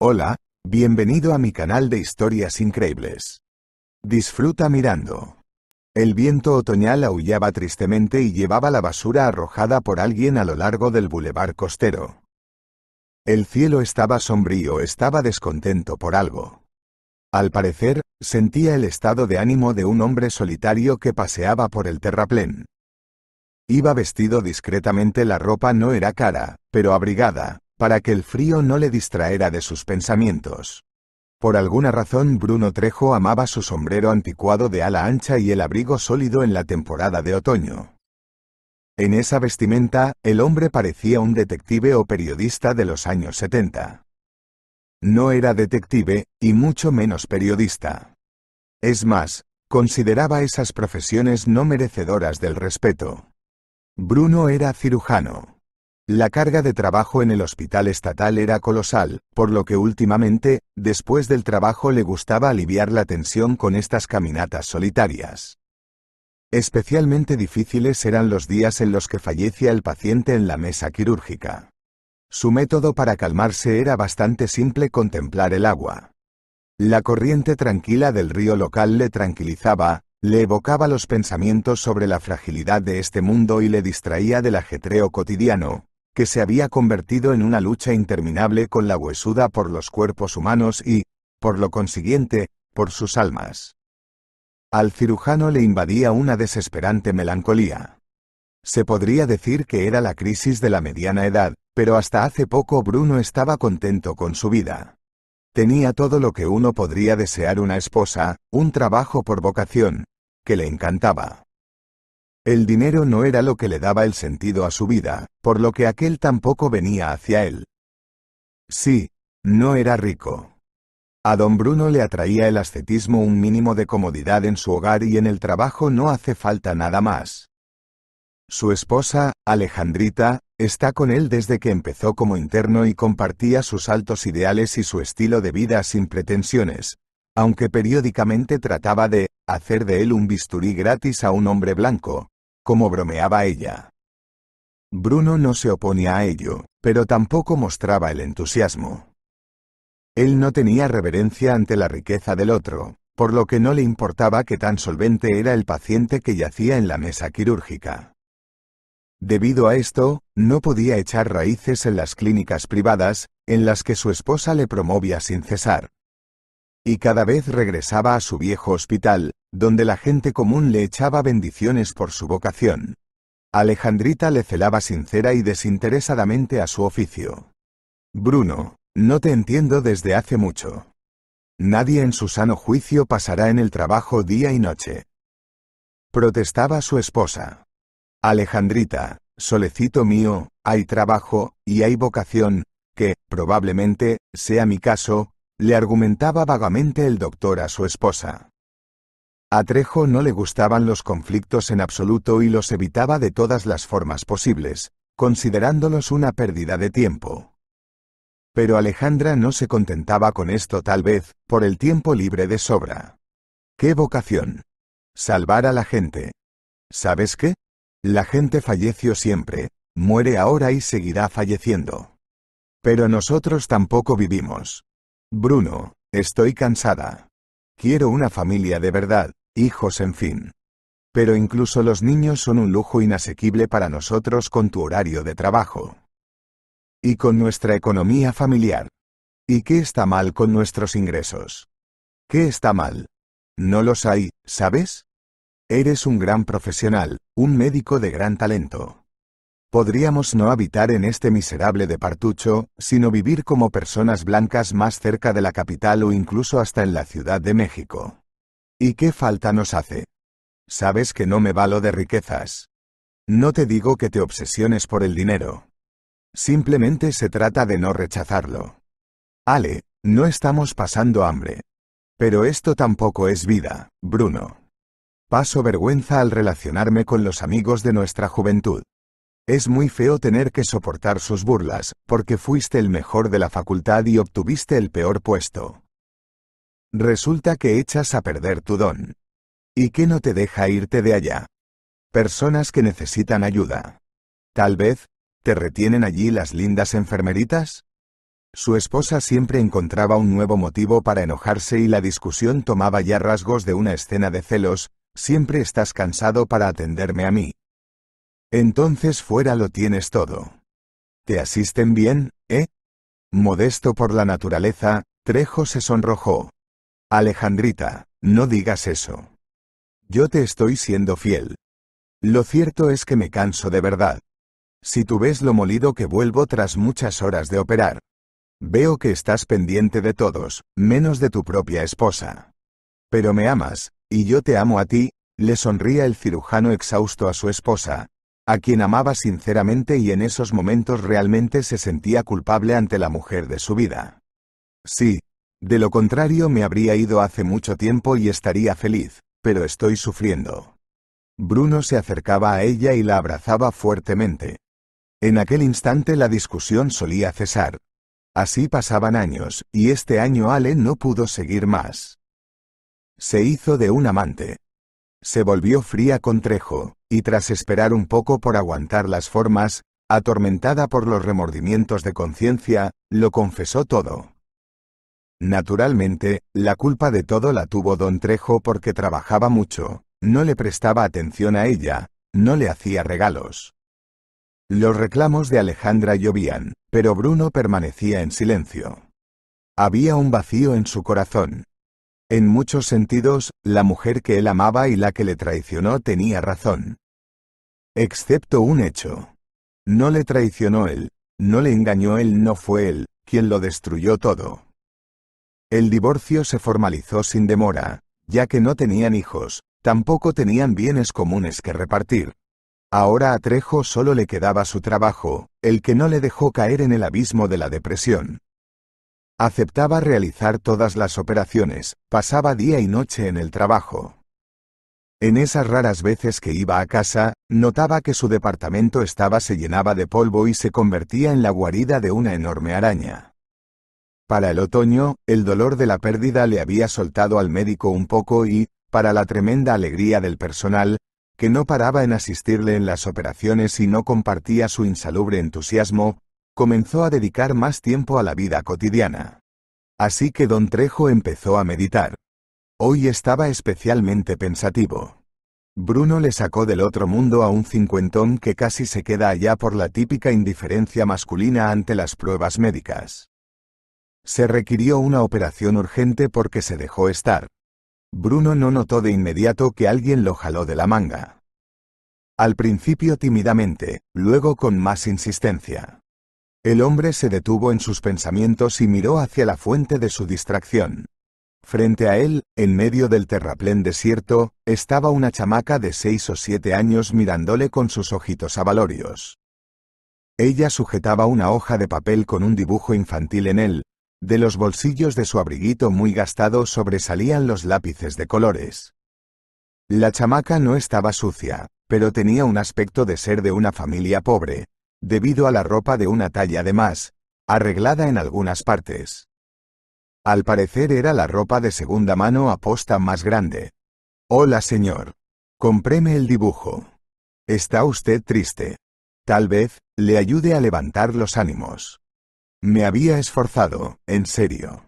Hola, bienvenido a mi canal de historias increíbles. Disfruta mirando. El viento otoñal aullaba tristemente y llevaba la basura arrojada por alguien a lo largo del bulevar costero. El cielo estaba sombrío, estaba descontento por algo. Al parecer, sentía el estado de ánimo de un hombre solitario que paseaba por el terraplén. Iba vestido discretamente, la ropa no era cara, pero abrigada, para que el frío no le distraera de sus pensamientos. Por alguna razón Bruno Trejo amaba su sombrero anticuado de ala ancha y el abrigo sólido en la temporada de otoño. En esa vestimenta, el hombre parecía un detective o periodista de los años 70. No era detective, y mucho menos periodista. Es más, consideraba esas profesiones no merecedoras del respeto. Bruno era cirujano. La carga de trabajo en el hospital estatal era colosal, por lo que últimamente, después del trabajo le gustaba aliviar la tensión con estas caminatas solitarias. Especialmente difíciles eran los días en los que fallecía el paciente en la mesa quirúrgica. Su método para calmarse era bastante simple contemplar el agua. La corriente tranquila del río local le tranquilizaba, le evocaba los pensamientos sobre la fragilidad de este mundo y le distraía del ajetreo cotidiano, que se había convertido en una lucha interminable con la huesuda por los cuerpos humanos y, por lo consiguiente, por sus almas. Al cirujano le invadía una desesperante melancolía. Se podría decir que era la crisis de la mediana edad, pero hasta hace poco Bruno estaba contento con su vida. Tenía todo lo que uno podría desear una esposa, un trabajo por vocación, que le encantaba. El dinero no era lo que le daba el sentido a su vida, por lo que aquel tampoco venía hacia él. Sí, no era rico. A don Bruno le atraía el ascetismo un mínimo de comodidad en su hogar y en el trabajo no hace falta nada más. Su esposa, Alejandrita, está con él desde que empezó como interno y compartía sus altos ideales y su estilo de vida sin pretensiones, aunque periódicamente trataba de hacer de él un bisturí gratis a un hombre blanco, como bromeaba ella. Bruno no se oponía a ello, pero tampoco mostraba el entusiasmo. Él no tenía reverencia ante la riqueza del otro, por lo que no le importaba que tan solvente era el paciente que yacía en la mesa quirúrgica. Debido a esto, no podía echar raíces en las clínicas privadas, en las que su esposa le promovía sin cesar y cada vez regresaba a su viejo hospital, donde la gente común le echaba bendiciones por su vocación. Alejandrita le celaba sincera y desinteresadamente a su oficio. Bruno, no te entiendo desde hace mucho. Nadie en su sano juicio pasará en el trabajo día y noche. Protestaba su esposa. Alejandrita, solecito mío, hay trabajo, y hay vocación, que, probablemente, sea mi caso, le argumentaba vagamente el doctor a su esposa. A Trejo no le gustaban los conflictos en absoluto y los evitaba de todas las formas posibles, considerándolos una pérdida de tiempo. Pero Alejandra no se contentaba con esto tal vez, por el tiempo libre de sobra. ¡Qué vocación! Salvar a la gente. ¿Sabes qué? La gente falleció siempre, muere ahora y seguirá falleciendo. Pero nosotros tampoco vivimos. Bruno, estoy cansada. Quiero una familia de verdad, hijos en fin. Pero incluso los niños son un lujo inasequible para nosotros con tu horario de trabajo. Y con nuestra economía familiar. ¿Y qué está mal con nuestros ingresos? ¿Qué está mal? No los hay, ¿sabes? Eres un gran profesional, un médico de gran talento. Podríamos no habitar en este miserable departucho, sino vivir como personas blancas más cerca de la capital o incluso hasta en la Ciudad de México. ¿Y qué falta nos hace? Sabes que no me valo de riquezas. No te digo que te obsesiones por el dinero. Simplemente se trata de no rechazarlo. Ale, no estamos pasando hambre. Pero esto tampoco es vida, Bruno. Paso vergüenza al relacionarme con los amigos de nuestra juventud. Es muy feo tener que soportar sus burlas, porque fuiste el mejor de la facultad y obtuviste el peor puesto. Resulta que echas a perder tu don. ¿Y qué no te deja irte de allá? Personas que necesitan ayuda. Tal vez, ¿te retienen allí las lindas enfermeritas? Su esposa siempre encontraba un nuevo motivo para enojarse y la discusión tomaba ya rasgos de una escena de celos, siempre estás cansado para atenderme a mí, entonces fuera lo tienes todo. ¿Te asisten bien, eh? Modesto por la naturaleza, Trejo se sonrojó. Alejandrita, no digas eso. Yo te estoy siendo fiel. Lo cierto es que me canso de verdad. Si tú ves lo molido que vuelvo tras muchas horas de operar. Veo que estás pendiente de todos, menos de tu propia esposa. Pero me amas, y yo te amo a ti, le sonría el cirujano exhausto a su esposa, a quien amaba sinceramente y en esos momentos realmente se sentía culpable ante la mujer de su vida. Sí, de lo contrario me habría ido hace mucho tiempo y estaría feliz, pero estoy sufriendo. Bruno se acercaba a ella y la abrazaba fuertemente. En aquel instante la discusión solía cesar. Así pasaban años, y este año Ale no pudo seguir más. Se hizo de un amante. Se volvió fría con Trejo, y tras esperar un poco por aguantar las formas, atormentada por los remordimientos de conciencia, lo confesó todo. Naturalmente, la culpa de todo la tuvo don Trejo porque trabajaba mucho, no le prestaba atención a ella, no le hacía regalos. Los reclamos de Alejandra llovían, pero Bruno permanecía en silencio. Había un vacío en su corazón, en muchos sentidos, la mujer que él amaba y la que le traicionó tenía razón. Excepto un hecho. No le traicionó él, no le engañó él, no fue él, quien lo destruyó todo. El divorcio se formalizó sin demora, ya que no tenían hijos, tampoco tenían bienes comunes que repartir. Ahora a Trejo solo le quedaba su trabajo, el que no le dejó caer en el abismo de la depresión. Aceptaba realizar todas las operaciones, pasaba día y noche en el trabajo. En esas raras veces que iba a casa, notaba que su departamento estaba se llenaba de polvo y se convertía en la guarida de una enorme araña. Para el otoño, el dolor de la pérdida le había soltado al médico un poco y, para la tremenda alegría del personal, que no paraba en asistirle en las operaciones y no compartía su insalubre entusiasmo, comenzó a dedicar más tiempo a la vida cotidiana. Así que don Trejo empezó a meditar. Hoy estaba especialmente pensativo. Bruno le sacó del otro mundo a un cincuentón que casi se queda allá por la típica indiferencia masculina ante las pruebas médicas. Se requirió una operación urgente porque se dejó estar. Bruno no notó de inmediato que alguien lo jaló de la manga. Al principio tímidamente, luego con más insistencia. El hombre se detuvo en sus pensamientos y miró hacia la fuente de su distracción. Frente a él, en medio del terraplén desierto, estaba una chamaca de seis o siete años mirándole con sus ojitos avalorios. Ella sujetaba una hoja de papel con un dibujo infantil en él, de los bolsillos de su abriguito muy gastado sobresalían los lápices de colores. La chamaca no estaba sucia, pero tenía un aspecto de ser de una familia pobre, debido a la ropa de una talla de más, arreglada en algunas partes. Al parecer era la ropa de segunda mano a posta más grande. Hola señor. Compréme el dibujo. Está usted triste. Tal vez, le ayude a levantar los ánimos. Me había esforzado, en serio.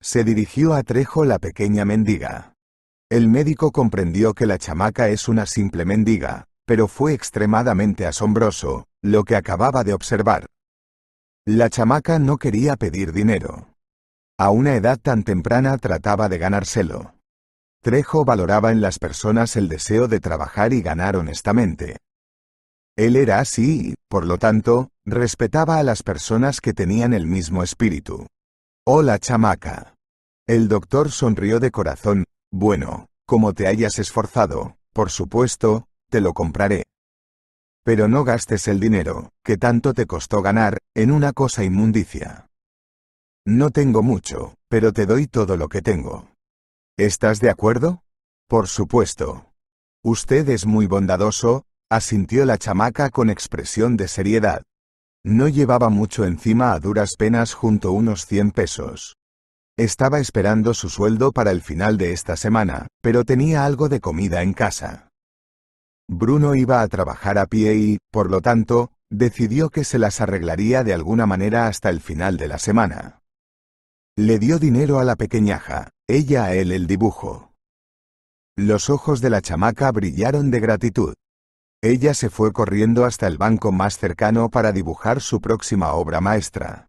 Se dirigió a Trejo la pequeña mendiga. El médico comprendió que la chamaca es una simple mendiga, pero fue extremadamente asombroso, lo que acababa de observar. La chamaca no quería pedir dinero. A una edad tan temprana trataba de ganárselo. Trejo valoraba en las personas el deseo de trabajar y ganar honestamente. Él era así y, por lo tanto, respetaba a las personas que tenían el mismo espíritu. Hola chamaca. El doctor sonrió de corazón, bueno, como te hayas esforzado, por supuesto, te lo compraré. Pero no gastes el dinero, que tanto te costó ganar, en una cosa inmundicia. No tengo mucho, pero te doy todo lo que tengo. ¿Estás de acuerdo? Por supuesto. Usted es muy bondadoso, asintió la chamaca con expresión de seriedad. No llevaba mucho encima a duras penas junto unos 100 pesos. Estaba esperando su sueldo para el final de esta semana, pero tenía algo de comida en casa. Bruno iba a trabajar a pie y, por lo tanto, decidió que se las arreglaría de alguna manera hasta el final de la semana. Le dio dinero a la pequeñaja, ella a él el dibujo. Los ojos de la chamaca brillaron de gratitud. Ella se fue corriendo hasta el banco más cercano para dibujar su próxima obra maestra.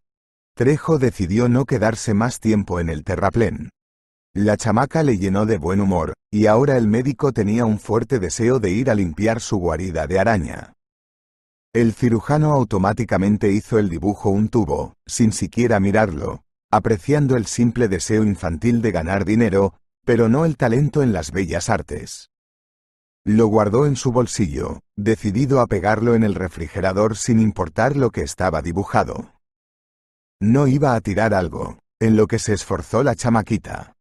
Trejo decidió no quedarse más tiempo en el terraplén. La chamaca le llenó de buen humor, y ahora el médico tenía un fuerte deseo de ir a limpiar su guarida de araña. El cirujano automáticamente hizo el dibujo un tubo, sin siquiera mirarlo, apreciando el simple deseo infantil de ganar dinero, pero no el talento en las bellas artes. Lo guardó en su bolsillo, decidido a pegarlo en el refrigerador sin importar lo que estaba dibujado. No iba a tirar algo, en lo que se esforzó la chamaquita.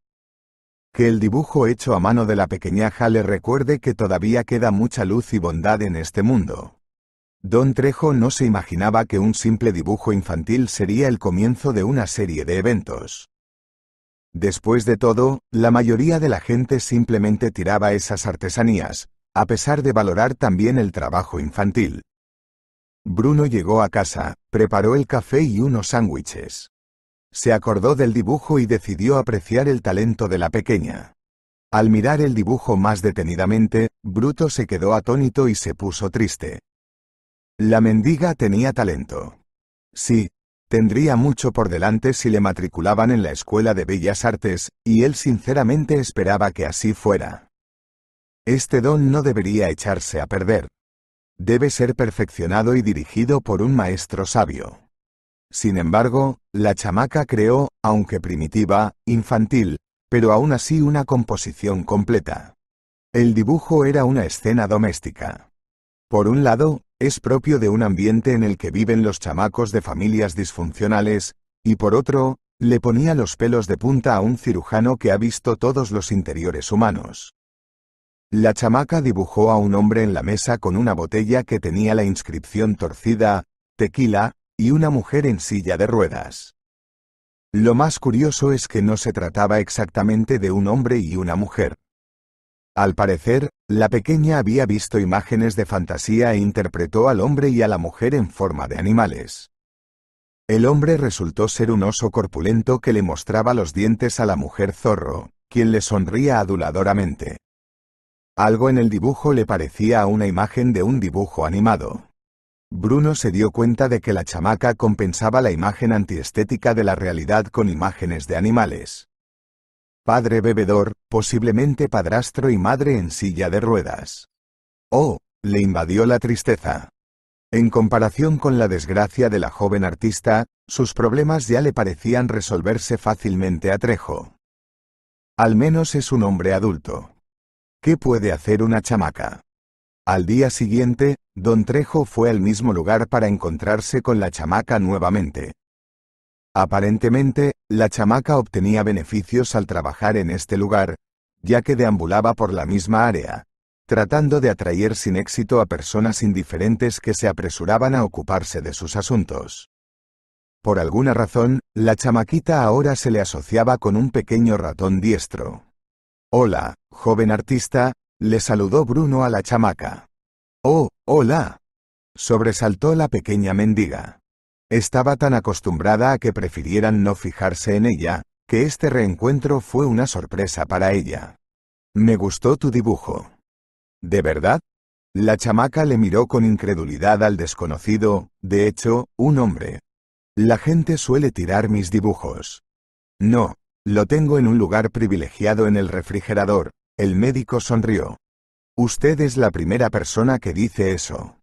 Que el dibujo hecho a mano de la pequeñaja le recuerde que todavía queda mucha luz y bondad en este mundo. Don Trejo no se imaginaba que un simple dibujo infantil sería el comienzo de una serie de eventos. Después de todo, la mayoría de la gente simplemente tiraba esas artesanías, a pesar de valorar también el trabajo infantil. Bruno llegó a casa, preparó el café y unos sándwiches se acordó del dibujo y decidió apreciar el talento de la pequeña. Al mirar el dibujo más detenidamente, Bruto se quedó atónito y se puso triste. La mendiga tenía talento. Sí, tendría mucho por delante si le matriculaban en la Escuela de Bellas Artes, y él sinceramente esperaba que así fuera. Este don no debería echarse a perder. Debe ser perfeccionado y dirigido por un maestro sabio. Sin embargo, la chamaca creó, aunque primitiva, infantil, pero aún así una composición completa. El dibujo era una escena doméstica. Por un lado, es propio de un ambiente en el que viven los chamacos de familias disfuncionales, y por otro, le ponía los pelos de punta a un cirujano que ha visto todos los interiores humanos. La chamaca dibujó a un hombre en la mesa con una botella que tenía la inscripción torcida, tequila, y una mujer en silla de ruedas. Lo más curioso es que no se trataba exactamente de un hombre y una mujer. Al parecer, la pequeña había visto imágenes de fantasía e interpretó al hombre y a la mujer en forma de animales. El hombre resultó ser un oso corpulento que le mostraba los dientes a la mujer zorro, quien le sonría aduladoramente. Algo en el dibujo le parecía a una imagen de un dibujo animado. Bruno se dio cuenta de que la chamaca compensaba la imagen antiestética de la realidad con imágenes de animales. Padre bebedor, posiblemente padrastro y madre en silla de ruedas. Oh, le invadió la tristeza. En comparación con la desgracia de la joven artista, sus problemas ya le parecían resolverse fácilmente a Trejo. Al menos es un hombre adulto. ¿Qué puede hacer una chamaca? Al día siguiente, don Trejo fue al mismo lugar para encontrarse con la chamaca nuevamente. Aparentemente, la chamaca obtenía beneficios al trabajar en este lugar, ya que deambulaba por la misma área, tratando de atraer sin éxito a personas indiferentes que se apresuraban a ocuparse de sus asuntos. Por alguna razón, la chamaquita ahora se le asociaba con un pequeño ratón diestro. Hola, joven artista, le saludó Bruno a la chamaca. Oh, hola. Sobresaltó la pequeña mendiga. Estaba tan acostumbrada a que prefirieran no fijarse en ella, que este reencuentro fue una sorpresa para ella. Me gustó tu dibujo. ¿De verdad? La chamaca le miró con incredulidad al desconocido, de hecho, un hombre. La gente suele tirar mis dibujos. No, lo tengo en un lugar privilegiado en el refrigerador, el médico sonrió. Usted es la primera persona que dice eso.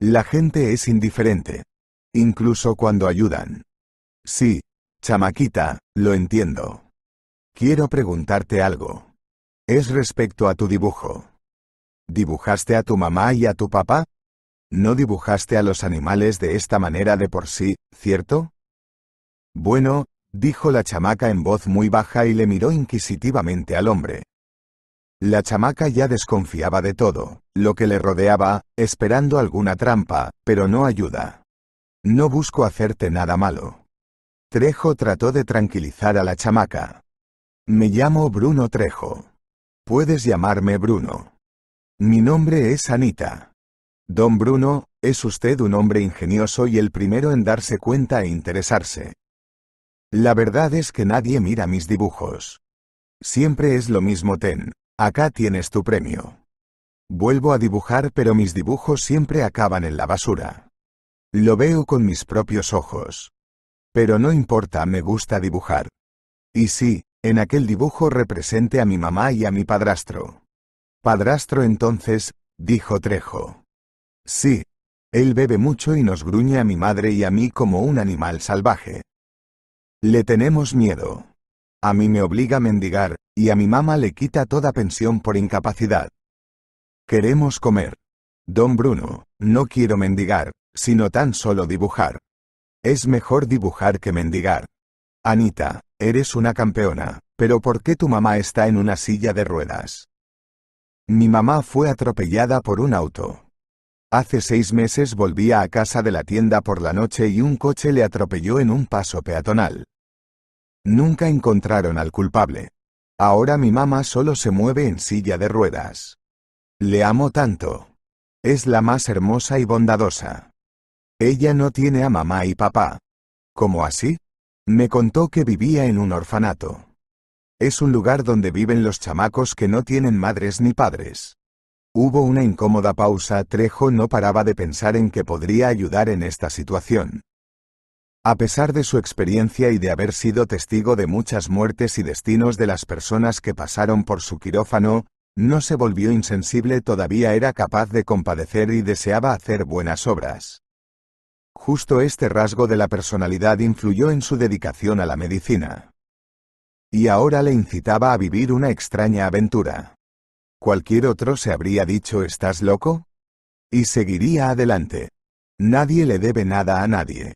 La gente es indiferente. Incluso cuando ayudan. Sí, chamaquita, lo entiendo. Quiero preguntarte algo. Es respecto a tu dibujo. ¿Dibujaste a tu mamá y a tu papá? ¿No dibujaste a los animales de esta manera de por sí, cierto? Bueno, dijo la chamaca en voz muy baja y le miró inquisitivamente al hombre. La chamaca ya desconfiaba de todo, lo que le rodeaba, esperando alguna trampa, pero no ayuda. No busco hacerte nada malo. Trejo trató de tranquilizar a la chamaca. Me llamo Bruno Trejo. Puedes llamarme Bruno. Mi nombre es Anita. Don Bruno, es usted un hombre ingenioso y el primero en darse cuenta e interesarse. La verdad es que nadie mira mis dibujos. Siempre es lo mismo ten, Acá tienes tu premio. Vuelvo a dibujar pero mis dibujos siempre acaban en la basura. Lo veo con mis propios ojos. Pero no importa, me gusta dibujar. Y sí, en aquel dibujo represente a mi mamá y a mi padrastro. Padrastro entonces, dijo Trejo. Sí. Él bebe mucho y nos gruñe a mi madre y a mí como un animal salvaje. Le tenemos miedo. A mí me obliga a mendigar, y a mi mamá le quita toda pensión por incapacidad. Queremos comer. Don Bruno, no quiero mendigar, sino tan solo dibujar. Es mejor dibujar que mendigar. Anita, eres una campeona, pero ¿por qué tu mamá está en una silla de ruedas? Mi mamá fue atropellada por un auto. Hace seis meses volvía a casa de la tienda por la noche y un coche le atropelló en un paso peatonal. Nunca encontraron al culpable. Ahora mi mamá solo se mueve en silla de ruedas. Le amo tanto. Es la más hermosa y bondadosa. Ella no tiene a mamá y papá. ¿Cómo así? Me contó que vivía en un orfanato. Es un lugar donde viven los chamacos que no tienen madres ni padres. Hubo una incómoda pausa, Trejo no paraba de pensar en que podría ayudar en esta situación. A pesar de su experiencia y de haber sido testigo de muchas muertes y destinos de las personas que pasaron por su quirófano, no se volvió insensible, todavía era capaz de compadecer y deseaba hacer buenas obras. Justo este rasgo de la personalidad influyó en su dedicación a la medicina. Y ahora le incitaba a vivir una extraña aventura. Cualquier otro se habría dicho ¿estás loco? Y seguiría adelante. Nadie le debe nada a nadie.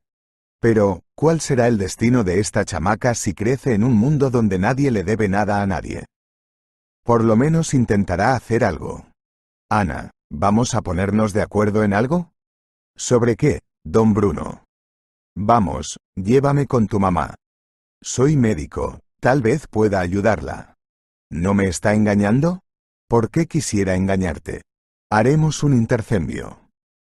Pero, ¿cuál será el destino de esta chamaca si crece en un mundo donde nadie le debe nada a nadie? Por lo menos intentará hacer algo. Ana, ¿vamos a ponernos de acuerdo en algo? ¿Sobre qué, don Bruno? Vamos, llévame con tu mamá. Soy médico, tal vez pueda ayudarla. ¿No me está engañando? ¿Por qué quisiera engañarte? Haremos un intercambio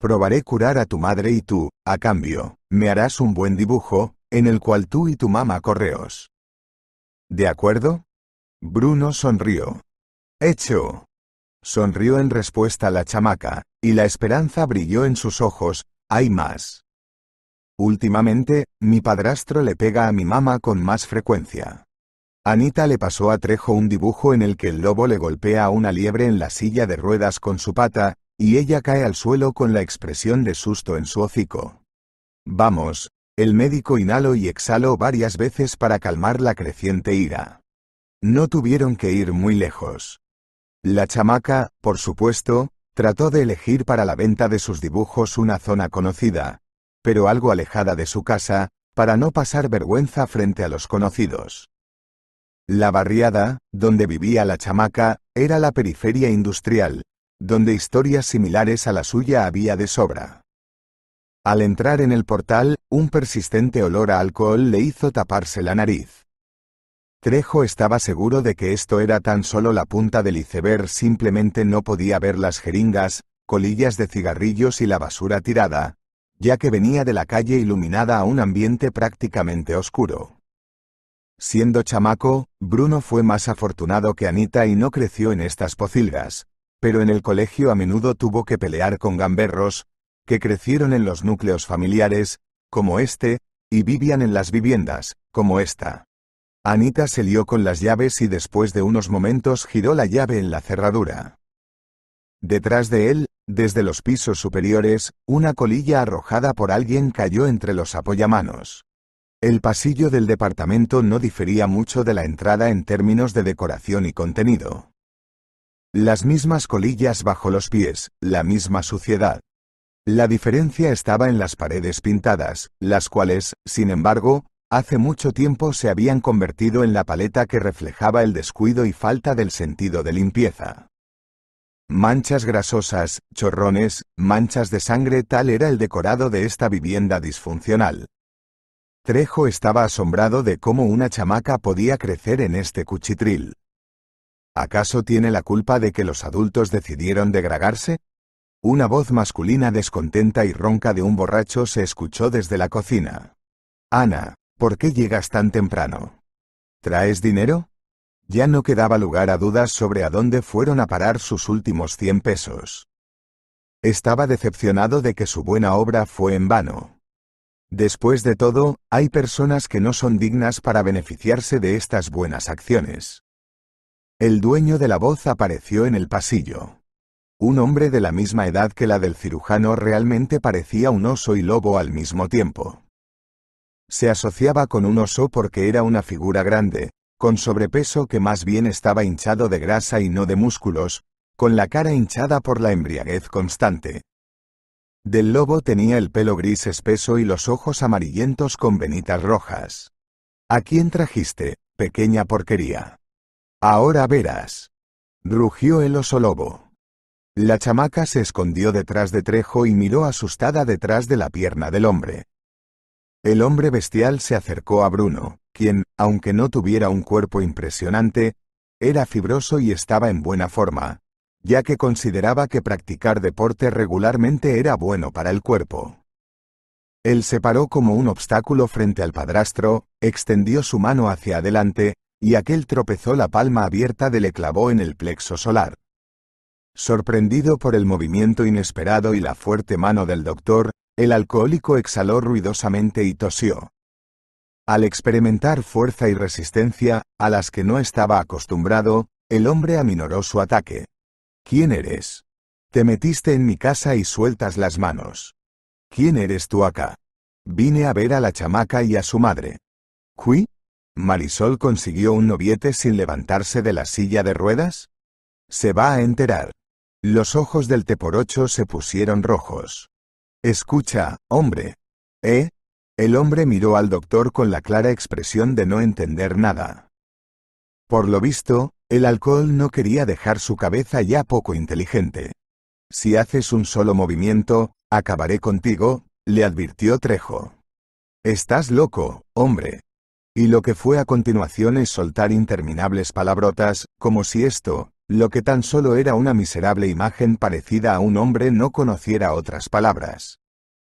probaré curar a tu madre y tú, a cambio, me harás un buen dibujo, en el cual tú y tu mamá correos. ¿De acuerdo? Bruno sonrió. Hecho. Sonrió en respuesta la chamaca, y la esperanza brilló en sus ojos, hay más. Últimamente, mi padrastro le pega a mi mamá con más frecuencia. Anita le pasó a Trejo un dibujo en el que el lobo le golpea a una liebre en la silla de ruedas con su pata, y ella cae al suelo con la expresión de susto en su hocico. Vamos, el médico inhaló y exhaló varias veces para calmar la creciente ira. No tuvieron que ir muy lejos. La chamaca, por supuesto, trató de elegir para la venta de sus dibujos una zona conocida, pero algo alejada de su casa, para no pasar vergüenza frente a los conocidos. La barriada, donde vivía la chamaca, era la periferia industrial, donde historias similares a la suya había de sobra. Al entrar en el portal, un persistente olor a alcohol le hizo taparse la nariz. Trejo estaba seguro de que esto era tan solo la punta del iceberg, simplemente no podía ver las jeringas, colillas de cigarrillos y la basura tirada, ya que venía de la calle iluminada a un ambiente prácticamente oscuro. Siendo chamaco, Bruno fue más afortunado que Anita y no creció en estas pocilgas, pero en el colegio a menudo tuvo que pelear con gamberros, que crecieron en los núcleos familiares, como este, y vivían en las viviendas, como esta. Anita se lió con las llaves y después de unos momentos giró la llave en la cerradura. Detrás de él, desde los pisos superiores, una colilla arrojada por alguien cayó entre los apoyamanos. El pasillo del departamento no difería mucho de la entrada en términos de decoración y contenido. Las mismas colillas bajo los pies, la misma suciedad. La diferencia estaba en las paredes pintadas, las cuales, sin embargo, hace mucho tiempo se habían convertido en la paleta que reflejaba el descuido y falta del sentido de limpieza. Manchas grasosas, chorrones, manchas de sangre tal era el decorado de esta vivienda disfuncional. Trejo estaba asombrado de cómo una chamaca podía crecer en este cuchitril. ¿Acaso tiene la culpa de que los adultos decidieron degradarse? Una voz masculina descontenta y ronca de un borracho se escuchó desde la cocina. Ana, ¿por qué llegas tan temprano? ¿Traes dinero? Ya no quedaba lugar a dudas sobre a dónde fueron a parar sus últimos 100 pesos. Estaba decepcionado de que su buena obra fue en vano. Después de todo, hay personas que no son dignas para beneficiarse de estas buenas acciones. El dueño de la voz apareció en el pasillo. Un hombre de la misma edad que la del cirujano realmente parecía un oso y lobo al mismo tiempo. Se asociaba con un oso porque era una figura grande, con sobrepeso que más bien estaba hinchado de grasa y no de músculos, con la cara hinchada por la embriaguez constante. Del lobo tenía el pelo gris espeso y los ojos amarillentos con venitas rojas. ¿A quién trajiste, pequeña porquería? Ahora verás. Rugió el oso lobo. La chamaca se escondió detrás de Trejo y miró asustada detrás de la pierna del hombre. El hombre bestial se acercó a Bruno, quien, aunque no tuviera un cuerpo impresionante, era fibroso y estaba en buena forma, ya que consideraba que practicar deporte regularmente era bueno para el cuerpo. Él se paró como un obstáculo frente al padrastro, extendió su mano hacia adelante, y aquel tropezó la palma abierta del le clavó en el plexo solar. Sorprendido por el movimiento inesperado y la fuerte mano del doctor, el alcohólico exhaló ruidosamente y tosió. Al experimentar fuerza y resistencia, a las que no estaba acostumbrado, el hombre aminoró su ataque. ¿Quién eres? Te metiste en mi casa y sueltas las manos. ¿Quién eres tú acá? Vine a ver a la chamaca y a su madre. ¿Qui? ¿Marisol consiguió un noviete sin levantarse de la silla de ruedas? Se va a enterar. Los ojos del teporocho se pusieron rojos. Escucha, hombre. ¿Eh? El hombre miró al doctor con la clara expresión de no entender nada. Por lo visto, el alcohol no quería dejar su cabeza ya poco inteligente. Si haces un solo movimiento, acabaré contigo, le advirtió Trejo. Estás loco, hombre, y lo que fue a continuación es soltar interminables palabrotas, como si esto, lo que tan solo era una miserable imagen parecida a un hombre no conociera otras palabras.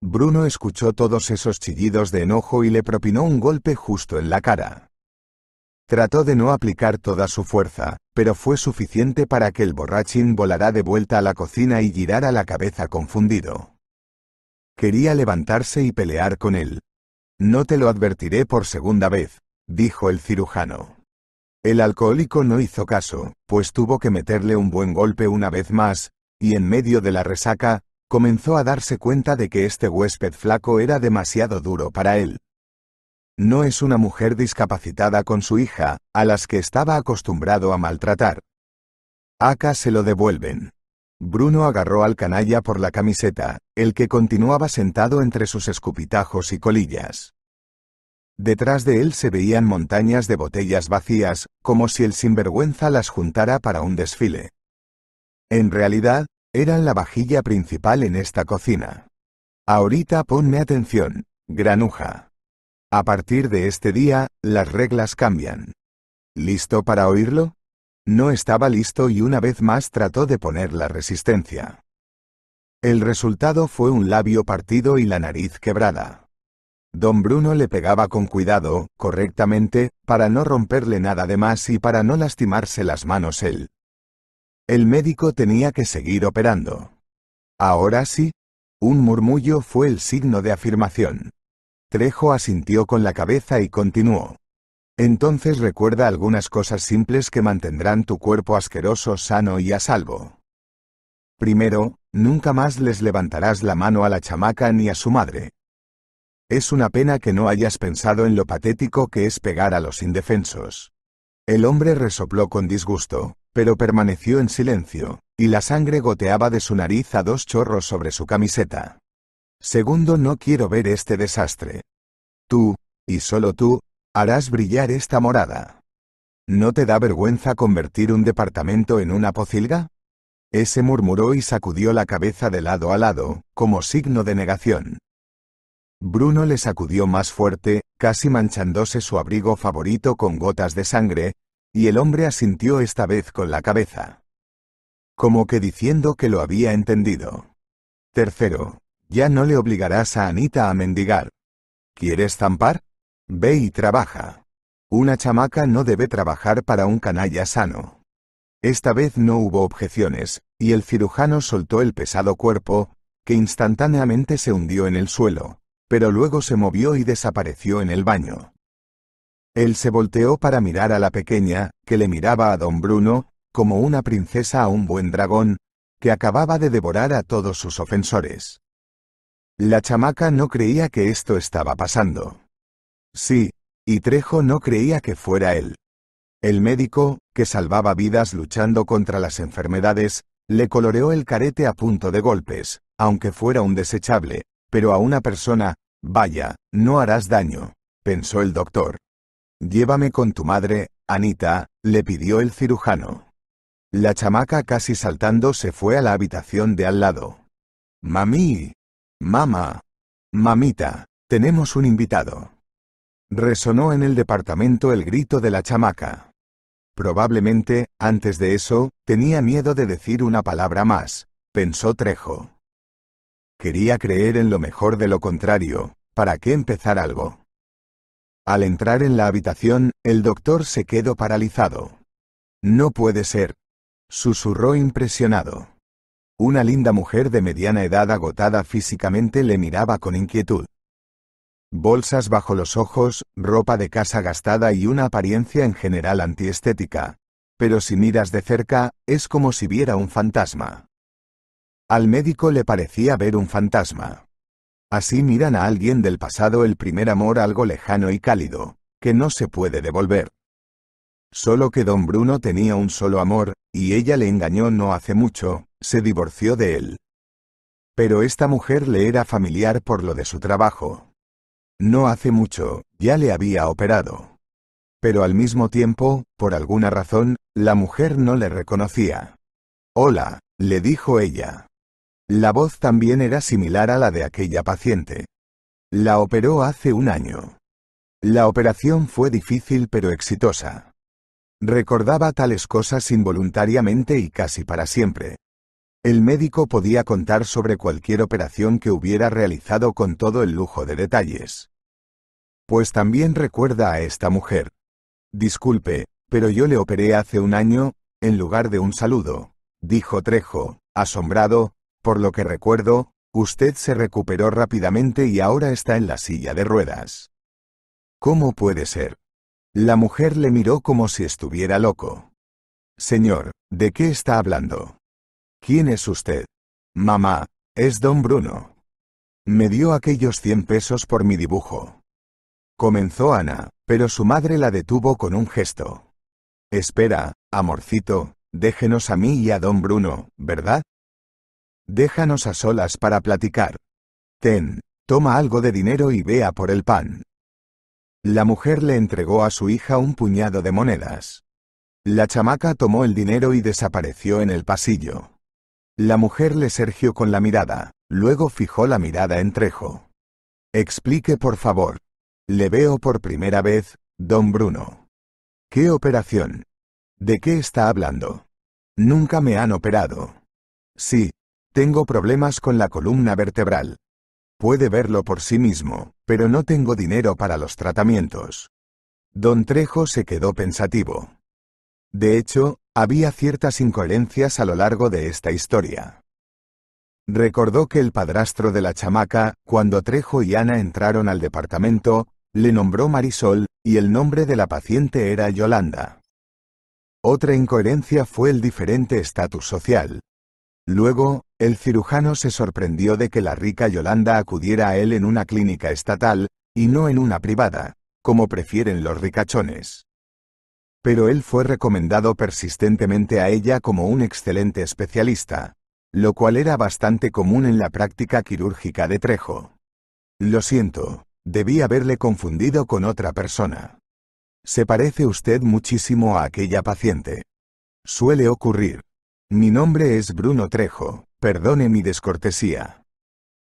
Bruno escuchó todos esos chillidos de enojo y le propinó un golpe justo en la cara. Trató de no aplicar toda su fuerza, pero fue suficiente para que el borrachín volara de vuelta a la cocina y girara la cabeza confundido. Quería levantarse y pelear con él, no te lo advertiré por segunda vez, dijo el cirujano. El alcohólico no hizo caso, pues tuvo que meterle un buen golpe una vez más, y en medio de la resaca, comenzó a darse cuenta de que este huésped flaco era demasiado duro para él. No es una mujer discapacitada con su hija, a las que estaba acostumbrado a maltratar. Acá se lo devuelven. Bruno agarró al canalla por la camiseta, el que continuaba sentado entre sus escupitajos y colillas. Detrás de él se veían montañas de botellas vacías, como si el sinvergüenza las juntara para un desfile. En realidad, eran la vajilla principal en esta cocina. Ahorita ponme atención, granuja. A partir de este día, las reglas cambian. ¿Listo para oírlo? No estaba listo y una vez más trató de poner la resistencia. El resultado fue un labio partido y la nariz quebrada. Don Bruno le pegaba con cuidado, correctamente, para no romperle nada de más y para no lastimarse las manos él. El médico tenía que seguir operando. Ahora sí. Un murmullo fue el signo de afirmación. Trejo asintió con la cabeza y continuó. Entonces recuerda algunas cosas simples que mantendrán tu cuerpo asqueroso sano y a salvo. Primero, nunca más les levantarás la mano a la chamaca ni a su madre. Es una pena que no hayas pensado en lo patético que es pegar a los indefensos. El hombre resopló con disgusto, pero permaneció en silencio, y la sangre goteaba de su nariz a dos chorros sobre su camiseta. Segundo, no quiero ver este desastre. Tú, y solo tú, harás brillar esta morada. ¿No te da vergüenza convertir un departamento en una pocilga? Ese murmuró y sacudió la cabeza de lado a lado, como signo de negación. Bruno le sacudió más fuerte, casi manchándose su abrigo favorito con gotas de sangre, y el hombre asintió esta vez con la cabeza. Como que diciendo que lo había entendido. Tercero, ya no le obligarás a Anita a mendigar. ¿Quieres zampar? Ve y trabaja. Una chamaca no debe trabajar para un canalla sano. Esta vez no hubo objeciones, y el cirujano soltó el pesado cuerpo, que instantáneamente se hundió en el suelo, pero luego se movió y desapareció en el baño. Él se volteó para mirar a la pequeña, que le miraba a don Bruno, como una princesa a un buen dragón, que acababa de devorar a todos sus ofensores. La chamaca no creía que esto estaba pasando. Sí. Y Trejo no creía que fuera él. El médico, que salvaba vidas luchando contra las enfermedades, le coloreó el carete a punto de golpes, aunque fuera un desechable, pero a una persona, vaya, no harás daño, pensó el doctor. Llévame con tu madre, Anita, le pidió el cirujano. La chamaca casi saltando se fue a la habitación de al lado. «Mamí, mamá, Mamita, tenemos un invitado. Resonó en el departamento el grito de la chamaca. Probablemente, antes de eso, tenía miedo de decir una palabra más, pensó Trejo. Quería creer en lo mejor de lo contrario, ¿para qué empezar algo? Al entrar en la habitación, el doctor se quedó paralizado. No puede ser. Susurró impresionado. Una linda mujer de mediana edad agotada físicamente le miraba con inquietud bolsas bajo los ojos, ropa de casa gastada y una apariencia en general antiestética. Pero si miras de cerca, es como si viera un fantasma. Al médico le parecía ver un fantasma. Así miran a alguien del pasado el primer amor algo lejano y cálido, que no se puede devolver. Solo que don Bruno tenía un solo amor, y ella le engañó no hace mucho, se divorció de él. Pero esta mujer le era familiar por lo de su trabajo. No hace mucho, ya le había operado. Pero al mismo tiempo, por alguna razón, la mujer no le reconocía. Hola, le dijo ella. La voz también era similar a la de aquella paciente. La operó hace un año. La operación fue difícil pero exitosa. Recordaba tales cosas involuntariamente y casi para siempre. El médico podía contar sobre cualquier operación que hubiera realizado con todo el lujo de detalles. Pues también recuerda a esta mujer. Disculpe, pero yo le operé hace un año, en lugar de un saludo, dijo Trejo, asombrado, por lo que recuerdo, usted se recuperó rápidamente y ahora está en la silla de ruedas. ¿Cómo puede ser? La mujer le miró como si estuviera loco. Señor, ¿de qué está hablando? ¿Quién es usted? Mamá, es don Bruno. Me dio aquellos 100 pesos por mi dibujo. Comenzó Ana, pero su madre la detuvo con un gesto. Espera, amorcito, déjenos a mí y a don Bruno, ¿verdad? Déjanos a solas para platicar. Ten, toma algo de dinero y vea por el pan. La mujer le entregó a su hija un puñado de monedas. La chamaca tomó el dinero y desapareció en el pasillo. La mujer le sergió con la mirada, luego fijó la mirada en Trejo. Explique por favor. Le veo por primera vez, don Bruno. ¿Qué operación? ¿De qué está hablando? Nunca me han operado. Sí, tengo problemas con la columna vertebral. Puede verlo por sí mismo, pero no tengo dinero para los tratamientos. Don Trejo se quedó pensativo. De hecho, había ciertas incoherencias a lo largo de esta historia. Recordó que el padrastro de la chamaca, cuando Trejo y Ana entraron al departamento, le nombró Marisol, y el nombre de la paciente era Yolanda. Otra incoherencia fue el diferente estatus social. Luego, el cirujano se sorprendió de que la rica Yolanda acudiera a él en una clínica estatal, y no en una privada, como prefieren los ricachones pero él fue recomendado persistentemente a ella como un excelente especialista, lo cual era bastante común en la práctica quirúrgica de Trejo. Lo siento, debí haberle confundido con otra persona. Se parece usted muchísimo a aquella paciente. Suele ocurrir. Mi nombre es Bruno Trejo, perdone mi descortesía.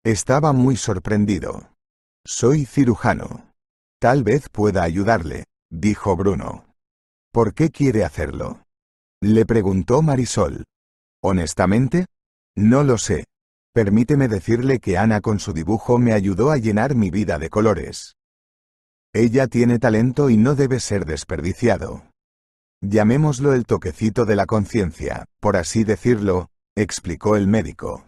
Estaba muy sorprendido. Soy cirujano. Tal vez pueda ayudarle, dijo Bruno. ¿Por qué quiere hacerlo? Le preguntó Marisol. Honestamente, no lo sé. Permíteme decirle que Ana con su dibujo me ayudó a llenar mi vida de colores. Ella tiene talento y no debe ser desperdiciado. Llamémoslo el toquecito de la conciencia, por así decirlo, explicó el médico.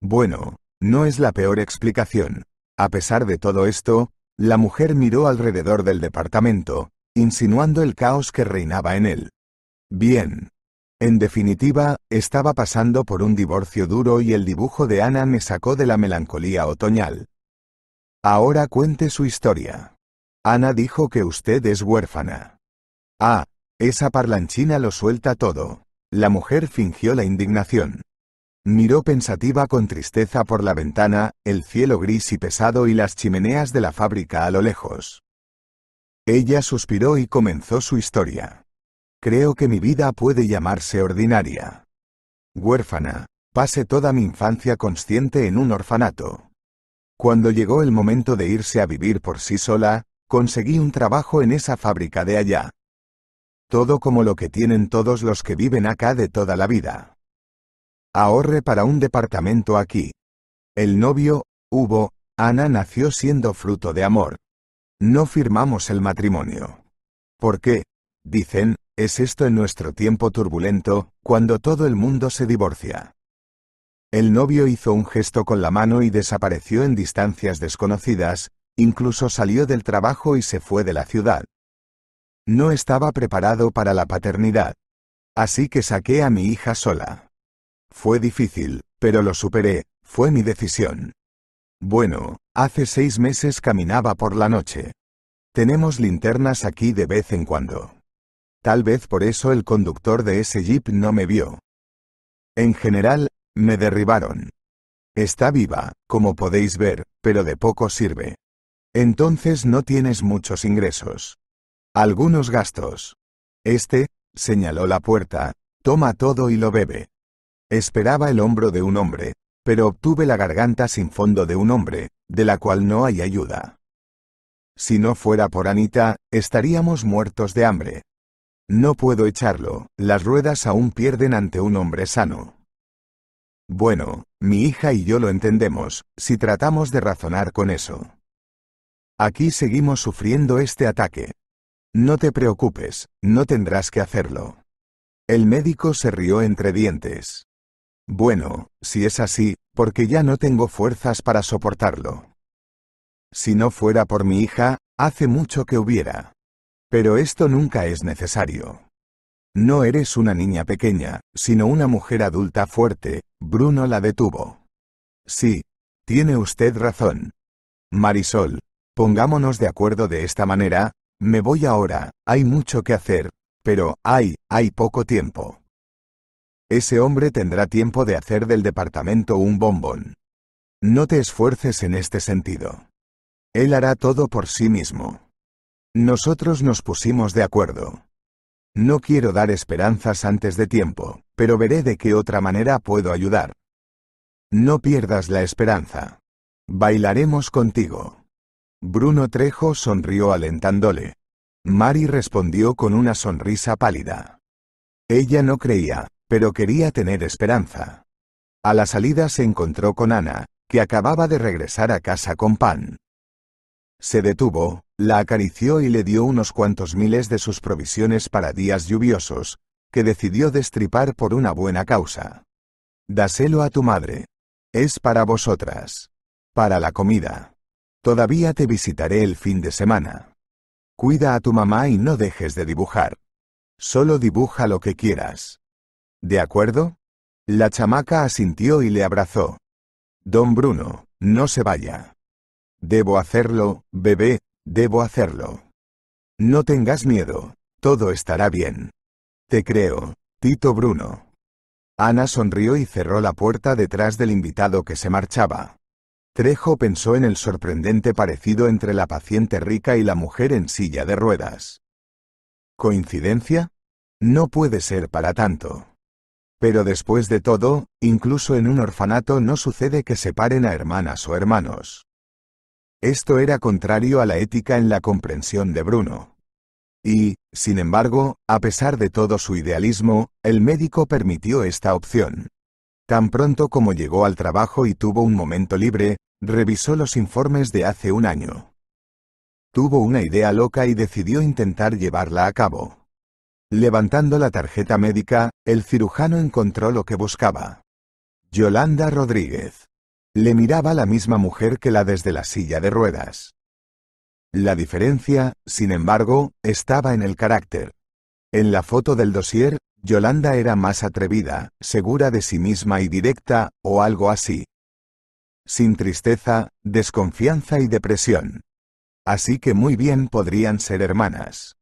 Bueno, no es la peor explicación. A pesar de todo esto, la mujer miró alrededor del departamento, insinuando el caos que reinaba en él. Bien. En definitiva, estaba pasando por un divorcio duro y el dibujo de Ana me sacó de la melancolía otoñal. Ahora cuente su historia. Ana dijo que usted es huérfana. Ah, esa parlanchina lo suelta todo. La mujer fingió la indignación. Miró pensativa con tristeza por la ventana, el cielo gris y pesado y las chimeneas de la fábrica a lo lejos. Ella suspiró y comenzó su historia. Creo que mi vida puede llamarse ordinaria. Huérfana, pasé toda mi infancia consciente en un orfanato. Cuando llegó el momento de irse a vivir por sí sola, conseguí un trabajo en esa fábrica de allá. Todo como lo que tienen todos los que viven acá de toda la vida. Ahorre para un departamento aquí. El novio, Hugo, Ana nació siendo fruto de amor. No firmamos el matrimonio. ¿Por qué? Dicen, es esto en nuestro tiempo turbulento, cuando todo el mundo se divorcia. El novio hizo un gesto con la mano y desapareció en distancias desconocidas, incluso salió del trabajo y se fue de la ciudad. No estaba preparado para la paternidad. Así que saqué a mi hija sola. Fue difícil, pero lo superé, fue mi decisión. Bueno, hace seis meses caminaba por la noche. Tenemos linternas aquí de vez en cuando. Tal vez por eso el conductor de ese jeep no me vio. En general, me derribaron. Está viva, como podéis ver, pero de poco sirve. Entonces no tienes muchos ingresos. Algunos gastos. Este, señaló la puerta, toma todo y lo bebe. Esperaba el hombro de un hombre, pero obtuve la garganta sin fondo de un hombre, de la cual no hay ayuda. Si no fuera por Anita, estaríamos muertos de hambre. No puedo echarlo, las ruedas aún pierden ante un hombre sano. Bueno, mi hija y yo lo entendemos, si tratamos de razonar con eso. Aquí seguimos sufriendo este ataque. No te preocupes, no tendrás que hacerlo. El médico se rió entre dientes. Bueno, si es así, porque ya no tengo fuerzas para soportarlo. Si no fuera por mi hija, hace mucho que hubiera. Pero esto nunca es necesario. No eres una niña pequeña, sino una mujer adulta fuerte, Bruno la detuvo. Sí, tiene usted razón. Marisol, pongámonos de acuerdo de esta manera, me voy ahora, hay mucho que hacer, pero, hay, hay poco tiempo ese hombre tendrá tiempo de hacer del departamento un bombón. No te esfuerces en este sentido. Él hará todo por sí mismo. Nosotros nos pusimos de acuerdo. No quiero dar esperanzas antes de tiempo, pero veré de qué otra manera puedo ayudar. No pierdas la esperanza. Bailaremos contigo. Bruno Trejo sonrió alentándole. Mari respondió con una sonrisa pálida. Ella no creía, pero quería tener esperanza. A la salida se encontró con Ana, que acababa de regresar a casa con pan. Se detuvo, la acarició y le dio unos cuantos miles de sus provisiones para días lluviosos, que decidió destripar por una buena causa. Dáselo a tu madre. Es para vosotras. Para la comida. Todavía te visitaré el fin de semana. Cuida a tu mamá y no dejes de dibujar. Solo dibuja lo que quieras. ¿De acuerdo? La chamaca asintió y le abrazó. Don Bruno, no se vaya. Debo hacerlo, bebé, debo hacerlo. No tengas miedo, todo estará bien. Te creo, Tito Bruno. Ana sonrió y cerró la puerta detrás del invitado que se marchaba. Trejo pensó en el sorprendente parecido entre la paciente rica y la mujer en silla de ruedas. ¿Coincidencia? No puede ser para tanto. Pero después de todo, incluso en un orfanato no sucede que separen a hermanas o hermanos. Esto era contrario a la ética en la comprensión de Bruno. Y, sin embargo, a pesar de todo su idealismo, el médico permitió esta opción. Tan pronto como llegó al trabajo y tuvo un momento libre, revisó los informes de hace un año. Tuvo una idea loca y decidió intentar llevarla a cabo. Levantando la tarjeta médica, el cirujano encontró lo que buscaba. Yolanda Rodríguez. Le miraba la misma mujer que la desde la silla de ruedas. La diferencia, sin embargo, estaba en el carácter. En la foto del dossier, Yolanda era más atrevida, segura de sí misma y directa, o algo así. Sin tristeza, desconfianza y depresión. Así que muy bien podrían ser hermanas.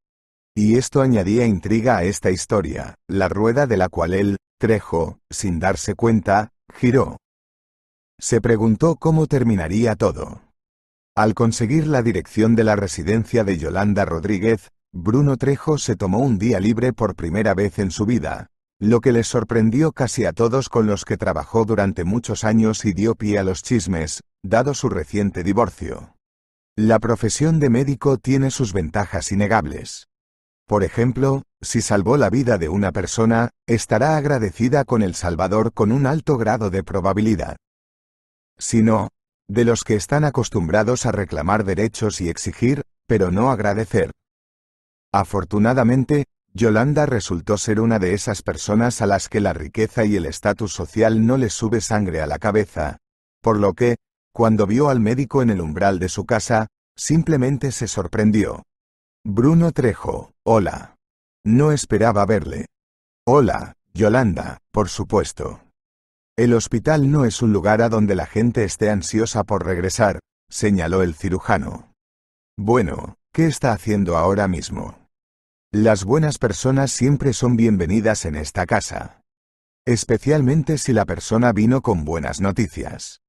Y esto añadía intriga a esta historia, la rueda de la cual él, Trejo, sin darse cuenta, giró. Se preguntó cómo terminaría todo. Al conseguir la dirección de la residencia de Yolanda Rodríguez, Bruno Trejo se tomó un día libre por primera vez en su vida, lo que le sorprendió casi a todos con los que trabajó durante muchos años y dio pie a los chismes, dado su reciente divorcio. La profesión de médico tiene sus ventajas innegables. Por ejemplo, si salvó la vida de una persona, estará agradecida con el Salvador con un alto grado de probabilidad. Si no, de los que están acostumbrados a reclamar derechos y exigir, pero no agradecer. Afortunadamente, Yolanda resultó ser una de esas personas a las que la riqueza y el estatus social no le sube sangre a la cabeza. Por lo que, cuando vio al médico en el umbral de su casa, simplemente se sorprendió. Bruno Trejo, hola. No esperaba verle. Hola, Yolanda, por supuesto. El hospital no es un lugar a donde la gente esté ansiosa por regresar, señaló el cirujano. Bueno, ¿qué está haciendo ahora mismo? Las buenas personas siempre son bienvenidas en esta casa. Especialmente si la persona vino con buenas noticias.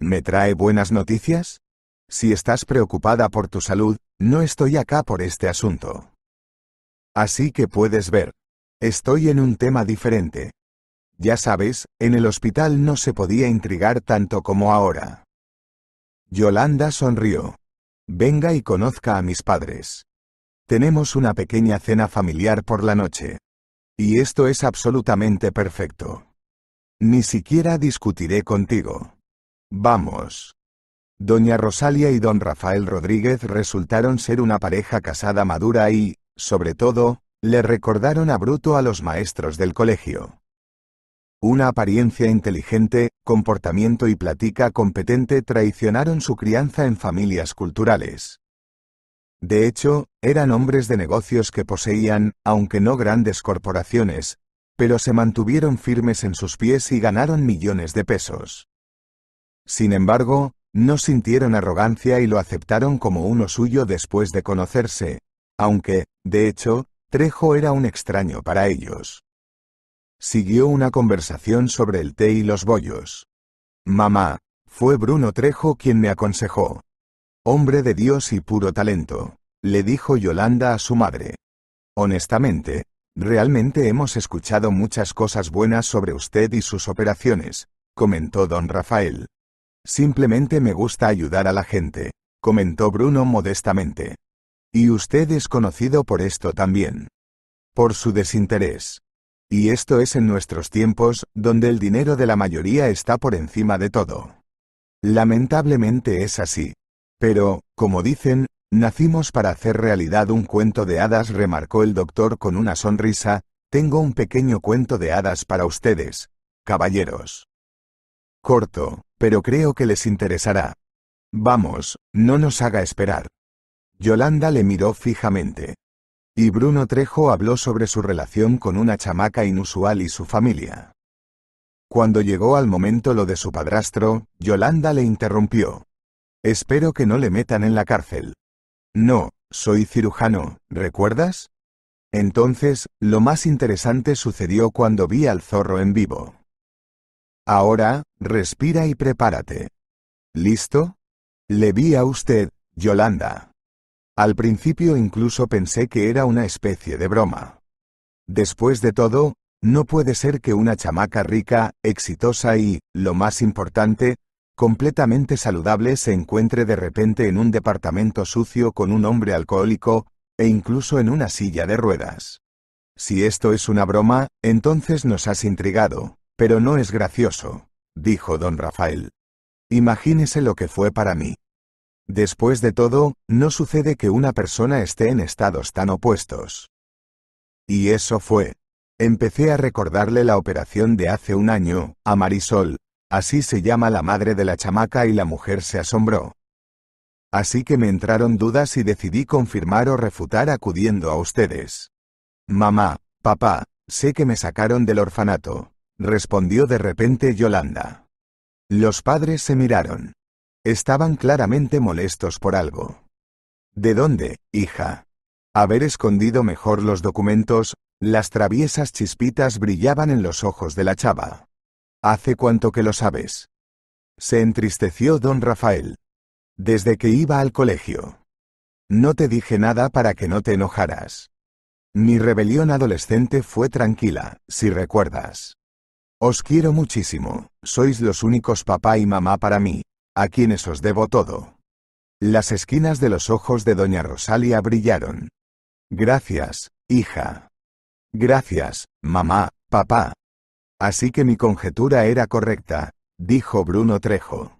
¿Me trae buenas noticias? Si estás preocupada por tu salud, no estoy acá por este asunto. Así que puedes ver. Estoy en un tema diferente. Ya sabes, en el hospital no se podía intrigar tanto como ahora. Yolanda sonrió. Venga y conozca a mis padres. Tenemos una pequeña cena familiar por la noche. Y esto es absolutamente perfecto. Ni siquiera discutiré contigo. Vamos. Doña Rosalia y don Rafael Rodríguez resultaron ser una pareja casada madura y, sobre todo, le recordaron a Bruto a los maestros del colegio. Una apariencia inteligente, comportamiento y plática competente traicionaron su crianza en familias culturales. De hecho, eran hombres de negocios que poseían, aunque no grandes corporaciones, pero se mantuvieron firmes en sus pies y ganaron millones de pesos. Sin embargo, no sintieron arrogancia y lo aceptaron como uno suyo después de conocerse, aunque, de hecho, Trejo era un extraño para ellos. Siguió una conversación sobre el té y los bollos. Mamá, fue Bruno Trejo quien me aconsejó. Hombre de Dios y puro talento, le dijo Yolanda a su madre. Honestamente, realmente hemos escuchado muchas cosas buenas sobre usted y sus operaciones, comentó don Rafael. Simplemente me gusta ayudar a la gente, comentó Bruno modestamente. Y usted es conocido por esto también. Por su desinterés. Y esto es en nuestros tiempos, donde el dinero de la mayoría está por encima de todo. Lamentablemente es así. Pero, como dicen, nacimos para hacer realidad un cuento de hadas, remarcó el doctor con una sonrisa, tengo un pequeño cuento de hadas para ustedes, caballeros. Corto, pero creo que les interesará. Vamos, no nos haga esperar. Yolanda le miró fijamente. Y Bruno Trejo habló sobre su relación con una chamaca inusual y su familia. Cuando llegó al momento lo de su padrastro, Yolanda le interrumpió. Espero que no le metan en la cárcel. No, soy cirujano, ¿recuerdas? Entonces, lo más interesante sucedió cuando vi al zorro en vivo. Ahora, respira y prepárate. ¿Listo? Le vi a usted, Yolanda. Al principio incluso pensé que era una especie de broma. Después de todo, no puede ser que una chamaca rica, exitosa y, lo más importante, completamente saludable se encuentre de repente en un departamento sucio con un hombre alcohólico, e incluso en una silla de ruedas. Si esto es una broma, entonces nos has intrigado, pero no es gracioso, dijo don Rafael. Imagínese lo que fue para mí. Después de todo, no sucede que una persona esté en estados tan opuestos. Y eso fue. Empecé a recordarle la operación de hace un año, a Marisol, así se llama la madre de la chamaca y la mujer se asombró. Así que me entraron dudas y decidí confirmar o refutar acudiendo a ustedes. Mamá, papá, sé que me sacaron del orfanato, respondió de repente Yolanda. Los padres se miraron. Estaban claramente molestos por algo. ¿De dónde, hija? Haber escondido mejor los documentos, las traviesas chispitas brillaban en los ojos de la chava. ¿Hace cuánto que lo sabes? Se entristeció don Rafael. Desde que iba al colegio. No te dije nada para que no te enojaras. Mi rebelión adolescente fue tranquila, si recuerdas. Os quiero muchísimo, sois los únicos papá y mamá para mí, a quienes os debo todo. Las esquinas de los ojos de doña Rosalia brillaron. Gracias, hija. Gracias, mamá, papá. Así que mi conjetura era correcta, dijo Bruno Trejo.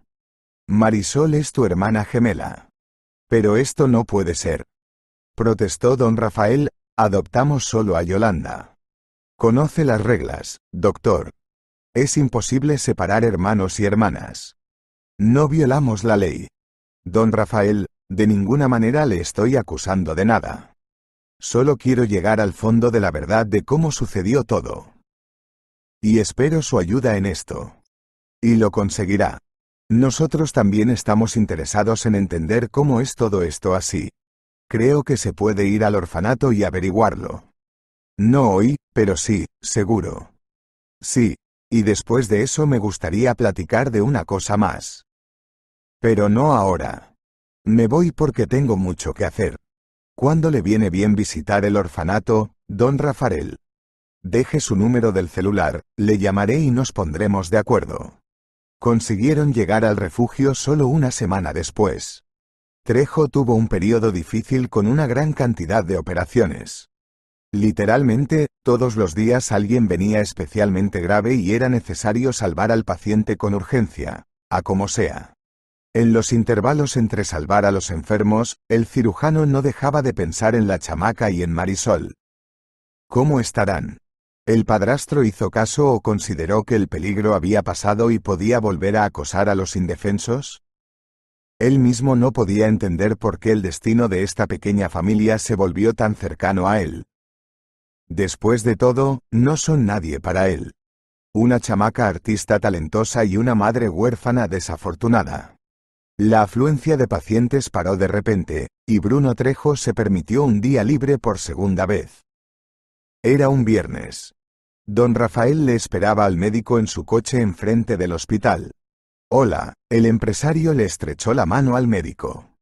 Marisol es tu hermana gemela. Pero esto no puede ser. Protestó don Rafael, adoptamos solo a Yolanda. Conoce las reglas, doctor, es imposible separar hermanos y hermanas. No violamos la ley. Don Rafael, de ninguna manera le estoy acusando de nada. Solo quiero llegar al fondo de la verdad de cómo sucedió todo. Y espero su ayuda en esto. Y lo conseguirá. Nosotros también estamos interesados en entender cómo es todo esto así. Creo que se puede ir al orfanato y averiguarlo. No hoy, pero sí, seguro. Sí, y después de eso me gustaría platicar de una cosa más. Pero no ahora. Me voy porque tengo mucho que hacer. ¿Cuándo le viene bien visitar el orfanato, don Rafael? Deje su número del celular, le llamaré y nos pondremos de acuerdo. Consiguieron llegar al refugio solo una semana después. Trejo tuvo un periodo difícil con una gran cantidad de operaciones. Literalmente, todos los días alguien venía especialmente grave y era necesario salvar al paciente con urgencia, a como sea. En los intervalos entre salvar a los enfermos, el cirujano no dejaba de pensar en la chamaca y en Marisol. ¿Cómo estarán? El padrastro hizo caso o consideró que el peligro había pasado y podía volver a acosar a los indefensos? Él mismo no podía entender por qué el destino de esta pequeña familia se volvió tan cercano a él. Después de todo, no son nadie para él. Una chamaca artista talentosa y una madre huérfana desafortunada. La afluencia de pacientes paró de repente, y Bruno Trejo se permitió un día libre por segunda vez. Era un viernes. Don Rafael le esperaba al médico en su coche enfrente del hospital. Hola, el empresario le estrechó la mano al médico.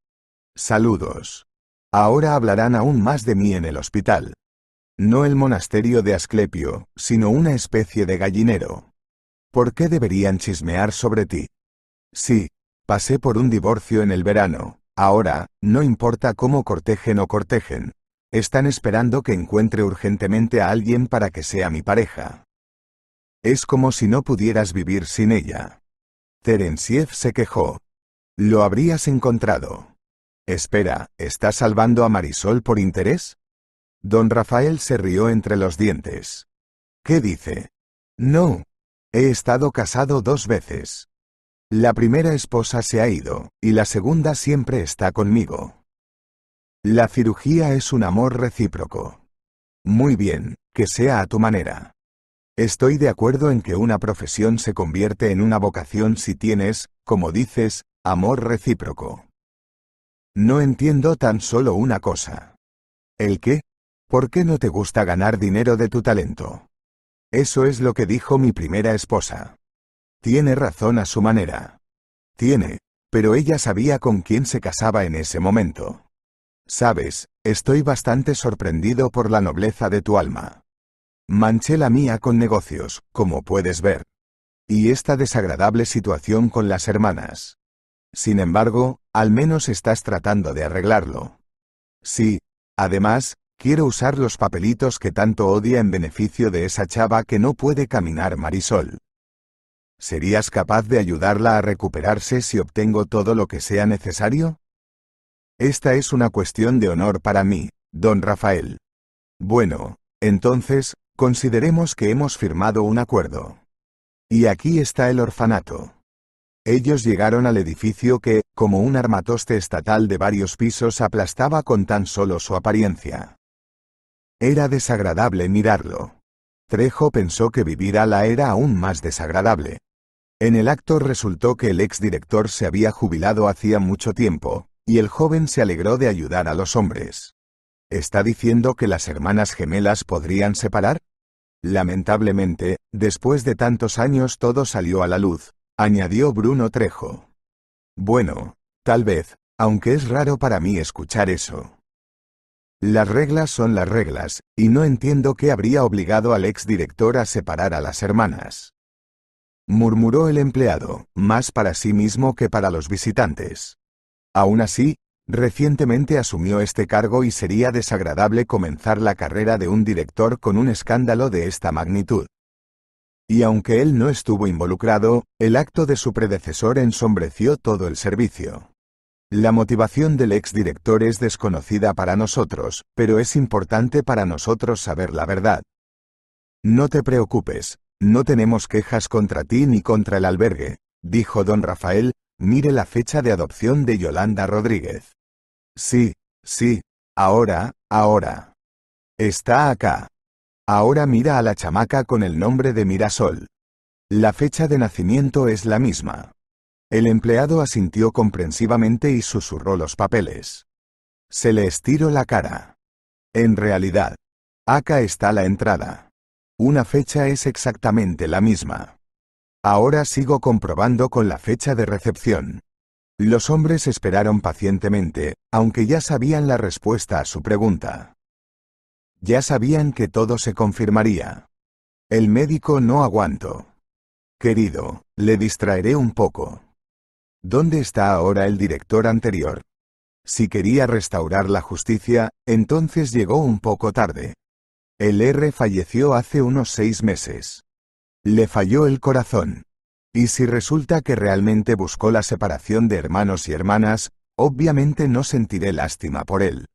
Saludos. Ahora hablarán aún más de mí en el hospital. No el monasterio de Asclepio, sino una especie de gallinero. ¿Por qué deberían chismear sobre ti? Sí, pasé por un divorcio en el verano, ahora, no importa cómo cortejen o cortejen. Están esperando que encuentre urgentemente a alguien para que sea mi pareja. Es como si no pudieras vivir sin ella. Terensiev se quejó. Lo habrías encontrado. Espera, ¿estás salvando a Marisol por interés? Don Rafael se rió entre los dientes. ¿Qué dice? No. He estado casado dos veces. La primera esposa se ha ido, y la segunda siempre está conmigo. La cirugía es un amor recíproco. Muy bien, que sea a tu manera. Estoy de acuerdo en que una profesión se convierte en una vocación si tienes, como dices, amor recíproco. No entiendo tan solo una cosa. ¿El qué? ¿Por qué no te gusta ganar dinero de tu talento? Eso es lo que dijo mi primera esposa. Tiene razón a su manera. Tiene, pero ella sabía con quién se casaba en ese momento. Sabes, estoy bastante sorprendido por la nobleza de tu alma. Manché la mía con negocios, como puedes ver. Y esta desagradable situación con las hermanas. Sin embargo, al menos estás tratando de arreglarlo. Sí, además, Quiero usar los papelitos que tanto odia en beneficio de esa chava que no puede caminar Marisol. ¿Serías capaz de ayudarla a recuperarse si obtengo todo lo que sea necesario? Esta es una cuestión de honor para mí, don Rafael. Bueno, entonces, consideremos que hemos firmado un acuerdo. Y aquí está el orfanato. Ellos llegaron al edificio que, como un armatoste estatal de varios pisos, aplastaba con tan solo su apariencia. Era desagradable mirarlo. Trejo pensó que vivir a la era aún más desagradable. En el acto resultó que el exdirector se había jubilado hacía mucho tiempo, y el joven se alegró de ayudar a los hombres. ¿Está diciendo que las hermanas gemelas podrían separar? Lamentablemente, después de tantos años todo salió a la luz, añadió Bruno Trejo. Bueno, tal vez, aunque es raro para mí escuchar eso. Las reglas son las reglas, y no entiendo qué habría obligado al exdirector a separar a las hermanas. Murmuró el empleado, más para sí mismo que para los visitantes. Aún así, recientemente asumió este cargo y sería desagradable comenzar la carrera de un director con un escándalo de esta magnitud. Y aunque él no estuvo involucrado, el acto de su predecesor ensombreció todo el servicio. La motivación del exdirector es desconocida para nosotros, pero es importante para nosotros saber la verdad. No te preocupes, no tenemos quejas contra ti ni contra el albergue, dijo don Rafael, mire la fecha de adopción de Yolanda Rodríguez. Sí, sí, ahora, ahora. Está acá. Ahora mira a la chamaca con el nombre de Mirasol. La fecha de nacimiento es la misma. El empleado asintió comprensivamente y susurró los papeles. Se le estiró la cara. En realidad, acá está la entrada. Una fecha es exactamente la misma. Ahora sigo comprobando con la fecha de recepción. Los hombres esperaron pacientemente, aunque ya sabían la respuesta a su pregunta. Ya sabían que todo se confirmaría. El médico no aguanto. Querido, le distraeré un poco. ¿Dónde está ahora el director anterior? Si quería restaurar la justicia, entonces llegó un poco tarde. El R falleció hace unos seis meses. Le falló el corazón. Y si resulta que realmente buscó la separación de hermanos y hermanas, obviamente no sentiré lástima por él.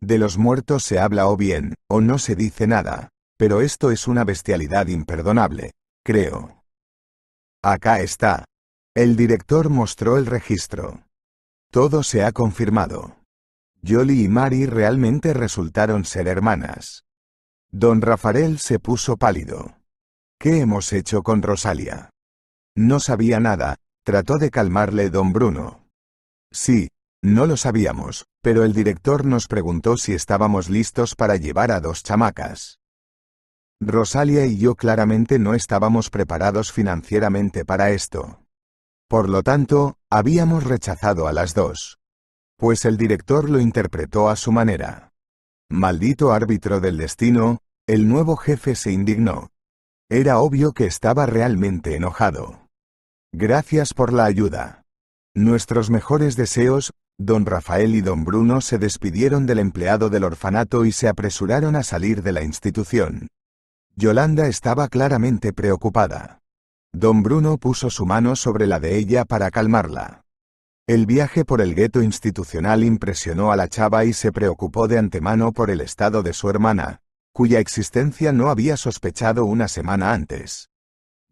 De los muertos se habla o bien, o no se dice nada, pero esto es una bestialidad imperdonable, creo. Acá está, el director mostró el registro. Todo se ha confirmado. Jolie y Mari realmente resultaron ser hermanas. Don Rafael se puso pálido. ¿Qué hemos hecho con Rosalia? No sabía nada, trató de calmarle don Bruno. Sí, no lo sabíamos, pero el director nos preguntó si estábamos listos para llevar a dos chamacas. Rosalia y yo claramente no estábamos preparados financieramente para esto. Por lo tanto, habíamos rechazado a las dos. Pues el director lo interpretó a su manera. Maldito árbitro del destino, el nuevo jefe se indignó. Era obvio que estaba realmente enojado. Gracias por la ayuda. Nuestros mejores deseos, don Rafael y don Bruno se despidieron del empleado del orfanato y se apresuraron a salir de la institución. Yolanda estaba claramente preocupada. Don Bruno puso su mano sobre la de ella para calmarla. El viaje por el gueto institucional impresionó a la chava y se preocupó de antemano por el estado de su hermana, cuya existencia no había sospechado una semana antes.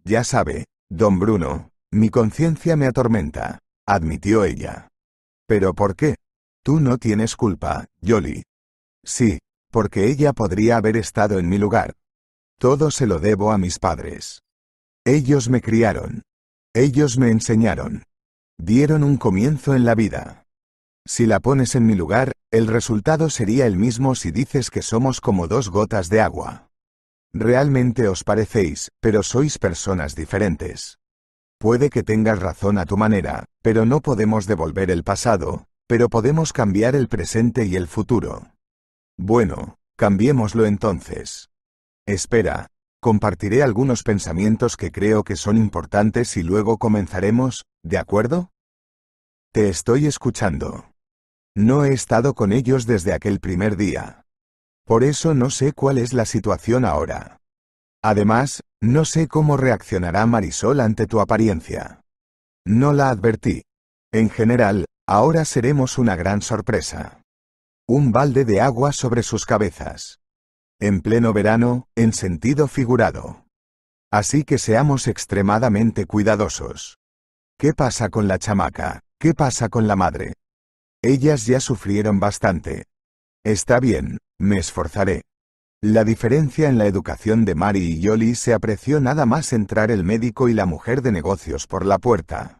Ya sabe, don Bruno, mi conciencia me atormenta, admitió ella. ¿Pero por qué? Tú no tienes culpa, Jolly. Sí, porque ella podría haber estado en mi lugar. Todo se lo debo a mis padres. Ellos me criaron. Ellos me enseñaron. Dieron un comienzo en la vida. Si la pones en mi lugar, el resultado sería el mismo si dices que somos como dos gotas de agua. Realmente os parecéis, pero sois personas diferentes. Puede que tengas razón a tu manera, pero no podemos devolver el pasado, pero podemos cambiar el presente y el futuro. Bueno, cambiémoslo entonces. Espera, Compartiré algunos pensamientos que creo que son importantes y luego comenzaremos, ¿de acuerdo? Te estoy escuchando. No he estado con ellos desde aquel primer día. Por eso no sé cuál es la situación ahora. Además, no sé cómo reaccionará Marisol ante tu apariencia. No la advertí. En general, ahora seremos una gran sorpresa. Un balde de agua sobre sus cabezas en pleno verano, en sentido figurado. Así que seamos extremadamente cuidadosos. ¿Qué pasa con la chamaca? ¿Qué pasa con la madre? Ellas ya sufrieron bastante. Está bien, me esforzaré. La diferencia en la educación de Mari y Yoli se apreció nada más entrar el médico y la mujer de negocios por la puerta.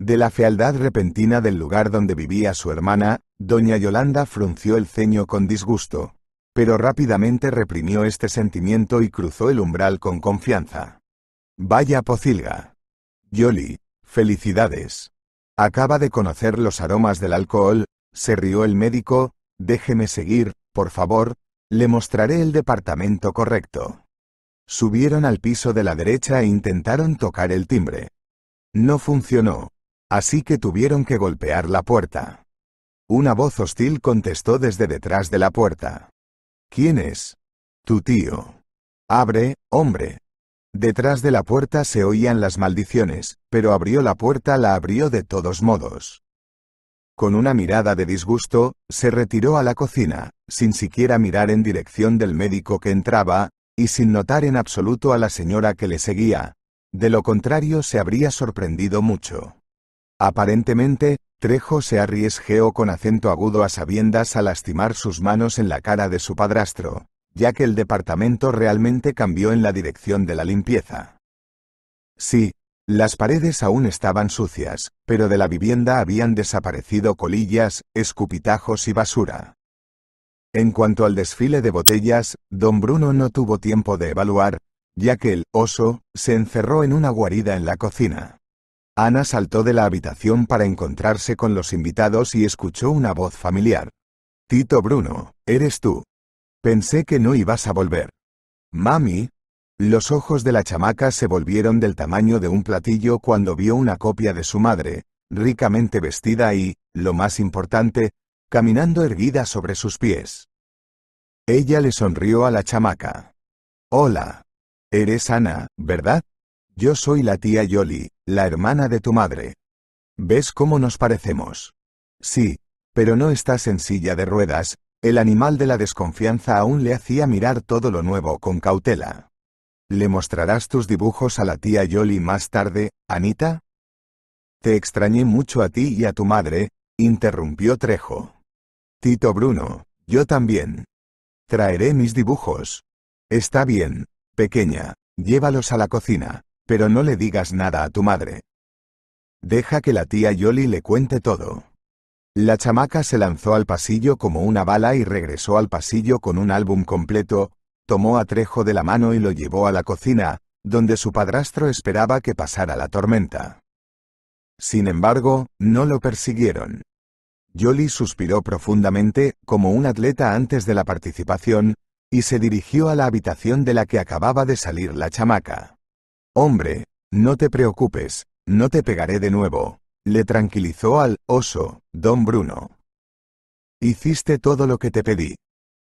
De la fealdad repentina del lugar donde vivía su hermana, doña Yolanda frunció el ceño con disgusto, pero rápidamente reprimió este sentimiento y cruzó el umbral con confianza. Vaya pocilga. Yoli, felicidades. Acaba de conocer los aromas del alcohol, se rió el médico, déjeme seguir, por favor, le mostraré el departamento correcto. Subieron al piso de la derecha e intentaron tocar el timbre. No funcionó, así que tuvieron que golpear la puerta. Una voz hostil contestó desde detrás de la puerta. ¿Quién es? Tu tío. Abre, hombre. Detrás de la puerta se oían las maldiciones, pero abrió la puerta, la abrió de todos modos. Con una mirada de disgusto, se retiró a la cocina, sin siquiera mirar en dirección del médico que entraba, y sin notar en absoluto a la señora que le seguía. De lo contrario se habría sorprendido mucho. Aparentemente, Trejo se arriesgeó con acento agudo a sabiendas a lastimar sus manos en la cara de su padrastro, ya que el departamento realmente cambió en la dirección de la limpieza. Sí, las paredes aún estaban sucias, pero de la vivienda habían desaparecido colillas, escupitajos y basura. En cuanto al desfile de botellas, don Bruno no tuvo tiempo de evaluar, ya que el oso se encerró en una guarida en la cocina. Ana saltó de la habitación para encontrarse con los invitados y escuchó una voz familiar. Tito Bruno, eres tú. Pensé que no ibas a volver. Mami. Los ojos de la chamaca se volvieron del tamaño de un platillo cuando vio una copia de su madre, ricamente vestida y, lo más importante, caminando erguida sobre sus pies. Ella le sonrió a la chamaca. Hola. Eres Ana, ¿verdad? Yo soy la tía Yoli, la hermana de tu madre. ¿Ves cómo nos parecemos? Sí, pero no estás en silla de ruedas, el animal de la desconfianza aún le hacía mirar todo lo nuevo con cautela. ¿Le mostrarás tus dibujos a la tía Yoli más tarde, Anita? Te extrañé mucho a ti y a tu madre, interrumpió Trejo. Tito Bruno, yo también. Traeré mis dibujos. Está bien, pequeña, llévalos a la cocina. Pero no le digas nada a tu madre. Deja que la tía Yoli le cuente todo. La chamaca se lanzó al pasillo como una bala y regresó al pasillo con un álbum completo, tomó a Trejo de la mano y lo llevó a la cocina, donde su padrastro esperaba que pasara la tormenta. Sin embargo, no lo persiguieron. Yoli suspiró profundamente, como un atleta antes de la participación, y se dirigió a la habitación de la que acababa de salir la chamaca. Hombre, no te preocupes, no te pegaré de nuevo, le tranquilizó al oso, don Bruno. Hiciste todo lo que te pedí.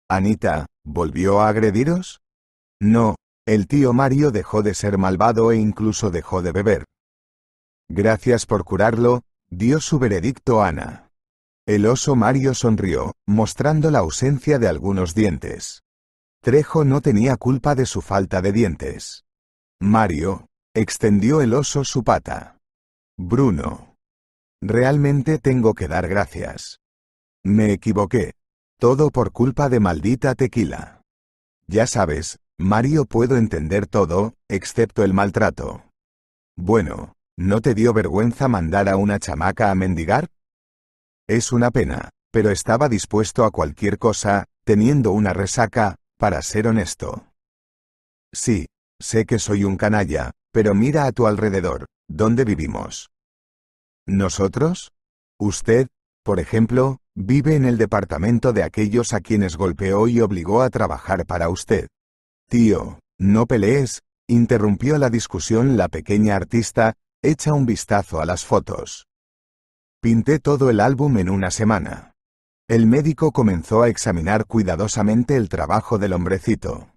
Anita, ¿volvió a agrediros? No, el tío Mario dejó de ser malvado e incluso dejó de beber. Gracias por curarlo, dio su veredicto Ana. El oso Mario sonrió, mostrando la ausencia de algunos dientes. Trejo no tenía culpa de su falta de dientes. Mario, extendió el oso su pata. Bruno. Realmente tengo que dar gracias. Me equivoqué. Todo por culpa de maldita tequila. Ya sabes, Mario puedo entender todo, excepto el maltrato. Bueno, ¿no te dio vergüenza mandar a una chamaca a mendigar? Es una pena, pero estaba dispuesto a cualquier cosa, teniendo una resaca, para ser honesto. Sí, Sé que soy un canalla, pero mira a tu alrededor, ¿dónde vivimos? ¿Nosotros? Usted, por ejemplo, vive en el departamento de aquellos a quienes golpeó y obligó a trabajar para usted. Tío, no pelees, interrumpió la discusión la pequeña artista, echa un vistazo a las fotos. Pinté todo el álbum en una semana. El médico comenzó a examinar cuidadosamente el trabajo del hombrecito.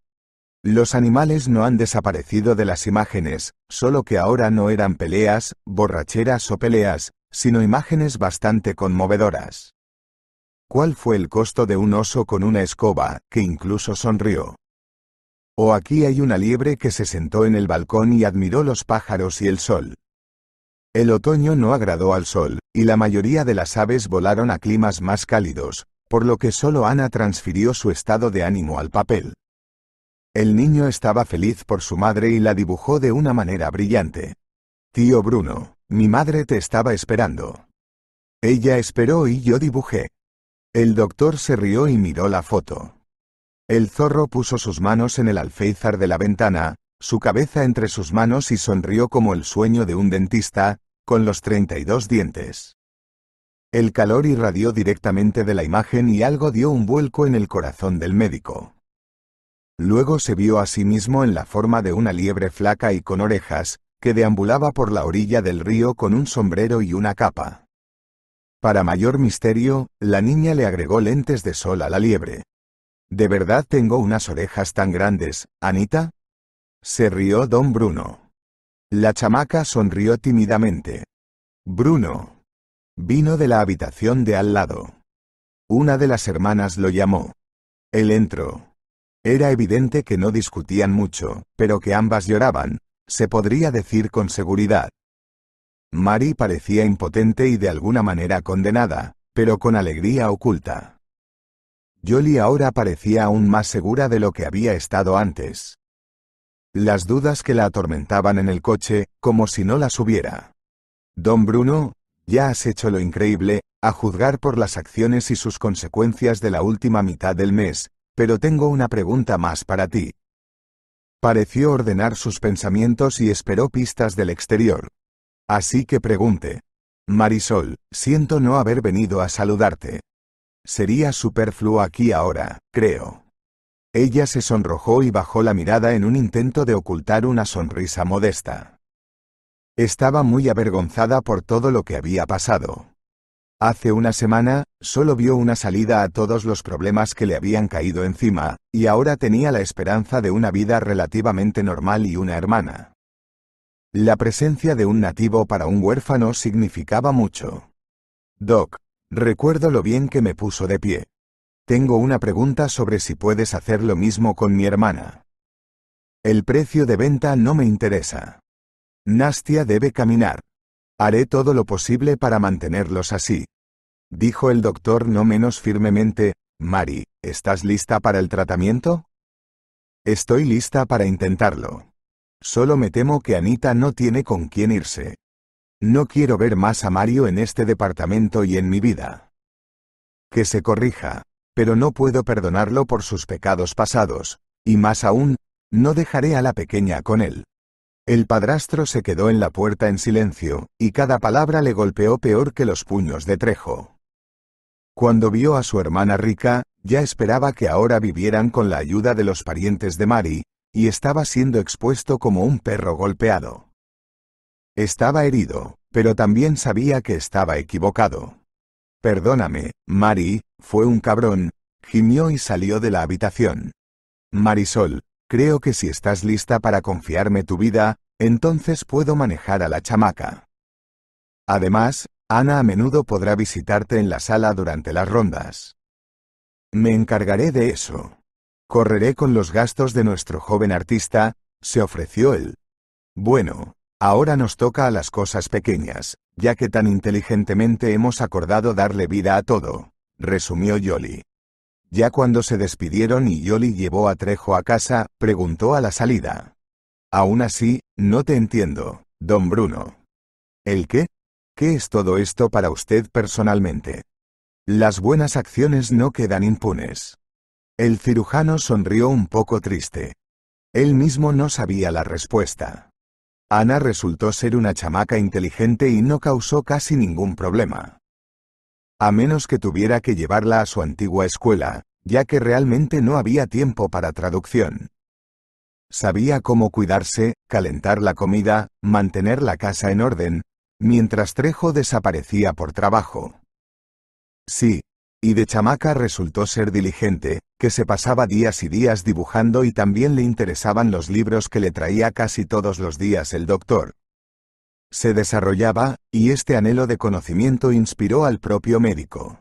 Los animales no han desaparecido de las imágenes, solo que ahora no eran peleas, borracheras o peleas, sino imágenes bastante conmovedoras. ¿Cuál fue el costo de un oso con una escoba, que incluso sonrió? O aquí hay una liebre que se sentó en el balcón y admiró los pájaros y el sol. El otoño no agradó al sol, y la mayoría de las aves volaron a climas más cálidos, por lo que solo Ana transfirió su estado de ánimo al papel. El niño estaba feliz por su madre y la dibujó de una manera brillante. Tío Bruno, mi madre te estaba esperando. Ella esperó y yo dibujé. El doctor se rió y miró la foto. El zorro puso sus manos en el alféizar de la ventana, su cabeza entre sus manos y sonrió como el sueño de un dentista, con los 32 dientes. El calor irradió directamente de la imagen y algo dio un vuelco en el corazón del médico. Luego se vio a sí mismo en la forma de una liebre flaca y con orejas, que deambulaba por la orilla del río con un sombrero y una capa. Para mayor misterio, la niña le agregó lentes de sol a la liebre. ¿De verdad tengo unas orejas tan grandes, Anita? Se rió don Bruno. La chamaca sonrió tímidamente. Bruno. Vino de la habitación de al lado. Una de las hermanas lo llamó. Él entró. Era evidente que no discutían mucho, pero que ambas lloraban, se podría decir con seguridad. Mari parecía impotente y de alguna manera condenada, pero con alegría oculta. Jolie ahora parecía aún más segura de lo que había estado antes. Las dudas que la atormentaban en el coche, como si no las hubiera. Don Bruno, ya has hecho lo increíble, a juzgar por las acciones y sus consecuencias de la última mitad del mes, pero tengo una pregunta más para ti. Pareció ordenar sus pensamientos y esperó pistas del exterior. Así que pregunte. Marisol, siento no haber venido a saludarte. Sería superfluo aquí ahora, creo. Ella se sonrojó y bajó la mirada en un intento de ocultar una sonrisa modesta. Estaba muy avergonzada por todo lo que había pasado. Hace una semana, solo vio una salida a todos los problemas que le habían caído encima, y ahora tenía la esperanza de una vida relativamente normal y una hermana. La presencia de un nativo para un huérfano significaba mucho. Doc, recuerdo lo bien que me puso de pie. Tengo una pregunta sobre si puedes hacer lo mismo con mi hermana. El precio de venta no me interesa. Nastia debe caminar. Haré todo lo posible para mantenerlos así. Dijo el doctor no menos firmemente, Mari, ¿estás lista para el tratamiento? Estoy lista para intentarlo. Solo me temo que Anita no tiene con quién irse. No quiero ver más a Mario en este departamento y en mi vida. Que se corrija, pero no puedo perdonarlo por sus pecados pasados, y más aún, no dejaré a la pequeña con él. El padrastro se quedó en la puerta en silencio, y cada palabra le golpeó peor que los puños de Trejo. Cuando vio a su hermana rica, ya esperaba que ahora vivieran con la ayuda de los parientes de Mari, y estaba siendo expuesto como un perro golpeado. Estaba herido, pero también sabía que estaba equivocado. Perdóname, Mari, fue un cabrón, gimió y salió de la habitación. Marisol, Creo que si estás lista para confiarme tu vida, entonces puedo manejar a la chamaca. Además, Ana a menudo podrá visitarte en la sala durante las rondas. Me encargaré de eso. Correré con los gastos de nuestro joven artista, se ofreció él. Bueno, ahora nos toca a las cosas pequeñas, ya que tan inteligentemente hemos acordado darle vida a todo, resumió Jolly. Ya cuando se despidieron y Yoli llevó a Trejo a casa, preguntó a la salida. Aún así, no te entiendo, don Bruno. ¿El qué? ¿Qué es todo esto para usted personalmente? Las buenas acciones no quedan impunes. El cirujano sonrió un poco triste. Él mismo no sabía la respuesta. Ana resultó ser una chamaca inteligente y no causó casi ningún problema a menos que tuviera que llevarla a su antigua escuela, ya que realmente no había tiempo para traducción. Sabía cómo cuidarse, calentar la comida, mantener la casa en orden, mientras Trejo desaparecía por trabajo. Sí, y de chamaca resultó ser diligente, que se pasaba días y días dibujando y también le interesaban los libros que le traía casi todos los días el doctor se desarrollaba, y este anhelo de conocimiento inspiró al propio médico.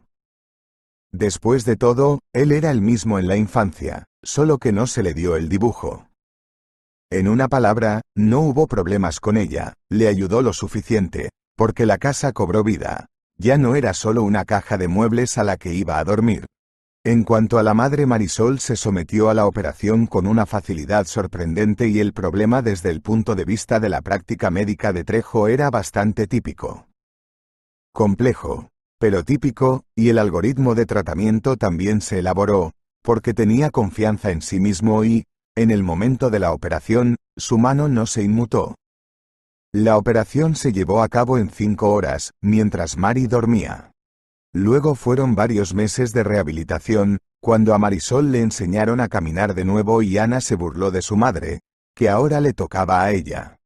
Después de todo, él era el mismo en la infancia, solo que no se le dio el dibujo. En una palabra, no hubo problemas con ella, le ayudó lo suficiente, porque la casa cobró vida. Ya no era solo una caja de muebles a la que iba a dormir, en cuanto a la madre Marisol se sometió a la operación con una facilidad sorprendente y el problema desde el punto de vista de la práctica médica de Trejo era bastante típico. Complejo, pero típico, y el algoritmo de tratamiento también se elaboró, porque tenía confianza en sí mismo y, en el momento de la operación, su mano no se inmutó. La operación se llevó a cabo en cinco horas, mientras Mari dormía. Luego fueron varios meses de rehabilitación, cuando a Marisol le enseñaron a caminar de nuevo y Ana se burló de su madre, que ahora le tocaba a ella.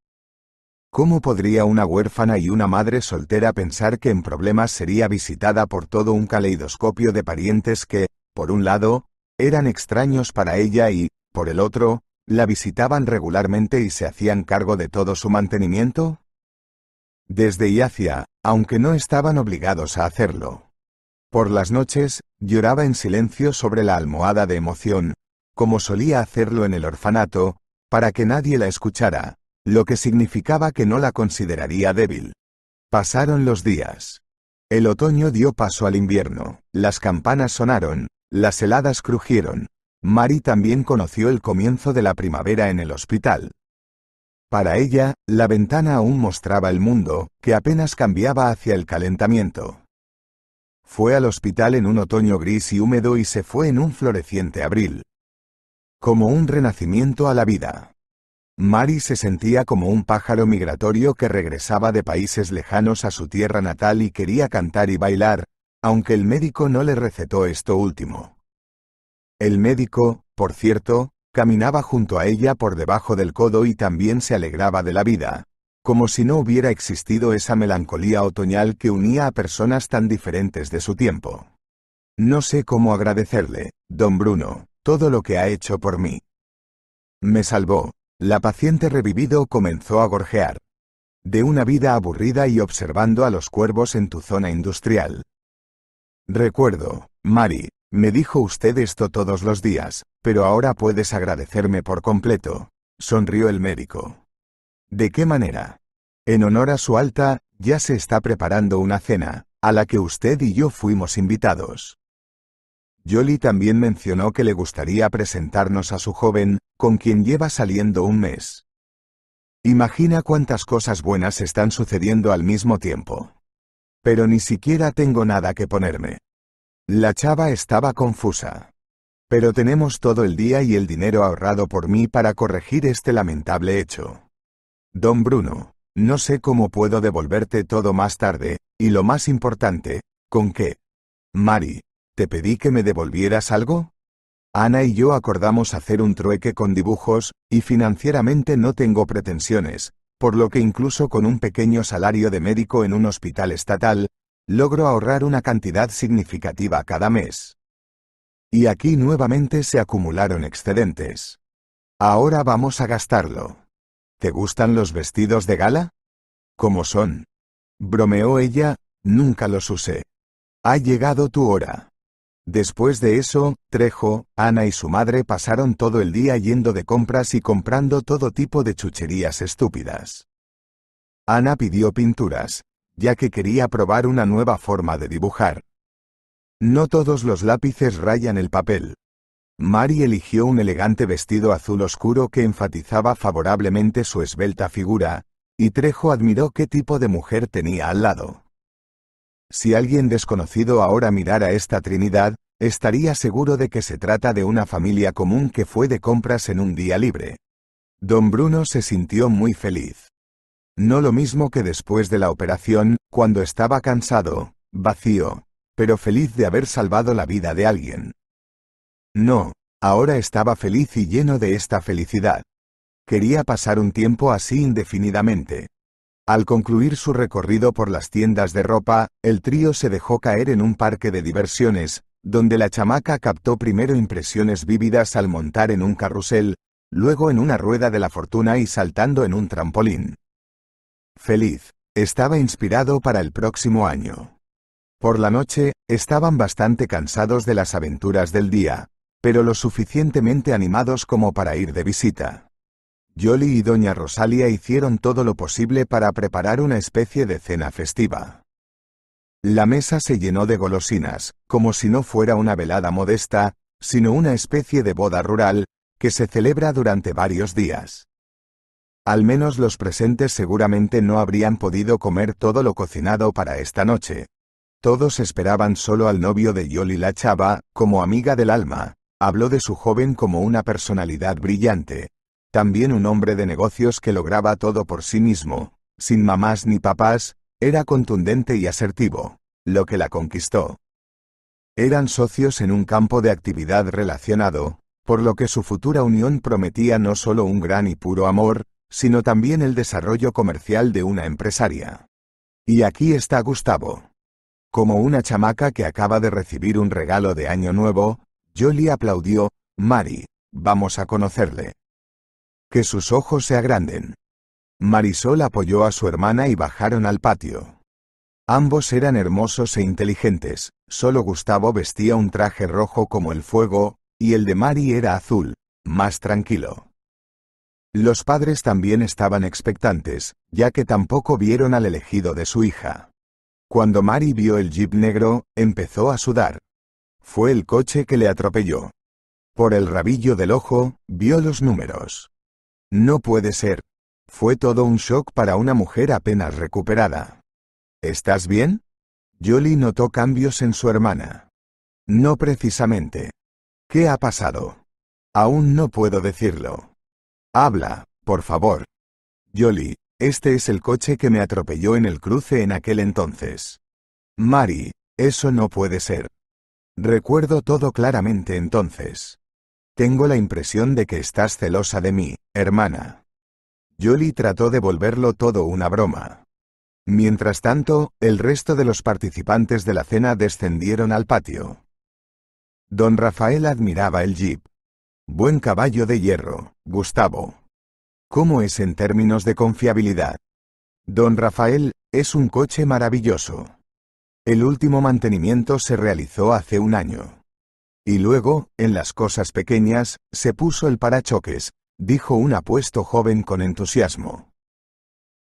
¿Cómo podría una huérfana y una madre soltera pensar que en problemas sería visitada por todo un caleidoscopio de parientes que, por un lado, eran extraños para ella y, por el otro, la visitaban regularmente y se hacían cargo de todo su mantenimiento? Desde Iacia, aunque no estaban obligados a hacerlo. Por las noches, lloraba en silencio sobre la almohada de emoción, como solía hacerlo en el orfanato, para que nadie la escuchara, lo que significaba que no la consideraría débil. Pasaron los días. El otoño dio paso al invierno, las campanas sonaron, las heladas crujieron. Mari también conoció el comienzo de la primavera en el hospital. Para ella, la ventana aún mostraba el mundo, que apenas cambiaba hacia el calentamiento. Fue al hospital en un otoño gris y húmedo y se fue en un floreciente abril. Como un renacimiento a la vida. Mari se sentía como un pájaro migratorio que regresaba de países lejanos a su tierra natal y quería cantar y bailar, aunque el médico no le recetó esto último. El médico, por cierto, caminaba junto a ella por debajo del codo y también se alegraba de la vida, como si no hubiera existido esa melancolía otoñal que unía a personas tan diferentes de su tiempo. No sé cómo agradecerle, don Bruno, todo lo que ha hecho por mí. Me salvó. La paciente revivido comenzó a gorjear. De una vida aburrida y observando a los cuervos en tu zona industrial. Recuerdo, Mari, me dijo usted esto todos los días, pero ahora puedes agradecerme por completo, sonrió el médico. ¿De qué manera? En honor a su alta, ya se está preparando una cena, a la que usted y yo fuimos invitados. Yoli también mencionó que le gustaría presentarnos a su joven, con quien lleva saliendo un mes. Imagina cuántas cosas buenas están sucediendo al mismo tiempo. Pero ni siquiera tengo nada que ponerme. La chava estaba confusa. Pero tenemos todo el día y el dinero ahorrado por mí para corregir este lamentable hecho. Don Bruno, no sé cómo puedo devolverte todo más tarde, y lo más importante, ¿con qué? Mari, ¿te pedí que me devolvieras algo? Ana y yo acordamos hacer un trueque con dibujos, y financieramente no tengo pretensiones, por lo que incluso con un pequeño salario de médico en un hospital estatal, logro ahorrar una cantidad significativa cada mes. Y aquí nuevamente se acumularon excedentes. Ahora vamos a gastarlo. ¿Te gustan los vestidos de gala? ¿Cómo son? Bromeó ella, nunca los usé. Ha llegado tu hora. Después de eso, Trejo, Ana y su madre pasaron todo el día yendo de compras y comprando todo tipo de chucherías estúpidas. Ana pidió pinturas, ya que quería probar una nueva forma de dibujar. No todos los lápices rayan el papel, Mary eligió un elegante vestido azul oscuro que enfatizaba favorablemente su esbelta figura, y Trejo admiró qué tipo de mujer tenía al lado. Si alguien desconocido ahora mirara esta Trinidad, estaría seguro de que se trata de una familia común que fue de compras en un día libre. Don Bruno se sintió muy feliz. No lo mismo que después de la operación, cuando estaba cansado, vacío, pero feliz de haber salvado la vida de alguien. No, ahora estaba feliz y lleno de esta felicidad. Quería pasar un tiempo así indefinidamente. Al concluir su recorrido por las tiendas de ropa, el trío se dejó caer en un parque de diversiones, donde la chamaca captó primero impresiones vívidas al montar en un carrusel, luego en una rueda de la fortuna y saltando en un trampolín. Feliz, estaba inspirado para el próximo año. Por la noche, estaban bastante cansados de las aventuras del día, pero lo suficientemente animados como para ir de visita. Yoli y doña Rosalia hicieron todo lo posible para preparar una especie de cena festiva. La mesa se llenó de golosinas, como si no fuera una velada modesta, sino una especie de boda rural, que se celebra durante varios días. Al menos los presentes seguramente no habrían podido comer todo lo cocinado para esta noche. Todos esperaban solo al novio de Yoli la chava, como amiga del alma, Habló de su joven como una personalidad brillante, también un hombre de negocios que lograba todo por sí mismo, sin mamás ni papás, era contundente y asertivo, lo que la conquistó. Eran socios en un campo de actividad relacionado, por lo que su futura unión prometía no solo un gran y puro amor, sino también el desarrollo comercial de una empresaria. Y aquí está Gustavo. Como una chamaca que acaba de recibir un regalo de año nuevo, Jolie aplaudió, «Mari, vamos a conocerle. Que sus ojos se agranden. Marisol apoyó a su hermana y bajaron al patio. Ambos eran hermosos e inteligentes, solo Gustavo vestía un traje rojo como el fuego, y el de Mari era azul, más tranquilo. Los padres también estaban expectantes, ya que tampoco vieron al elegido de su hija. Cuando Mari vio el jeep negro, empezó a sudar. Fue el coche que le atropelló. Por el rabillo del ojo, vio los números. No puede ser. Fue todo un shock para una mujer apenas recuperada. ¿Estás bien? Jolie notó cambios en su hermana. No precisamente. ¿Qué ha pasado? Aún no puedo decirlo. Habla, por favor. Jolie, este es el coche que me atropelló en el cruce en aquel entonces. Mari, eso no puede ser. Recuerdo todo claramente entonces. Tengo la impresión de que estás celosa de mí, hermana. Jolie trató de volverlo todo una broma. Mientras tanto, el resto de los participantes de la cena descendieron al patio. Don Rafael admiraba el jeep. Buen caballo de hierro, Gustavo. ¿Cómo es en términos de confiabilidad? Don Rafael, es un coche maravilloso. El último mantenimiento se realizó hace un año. Y luego, en las cosas pequeñas, se puso el parachoques, dijo un apuesto joven con entusiasmo.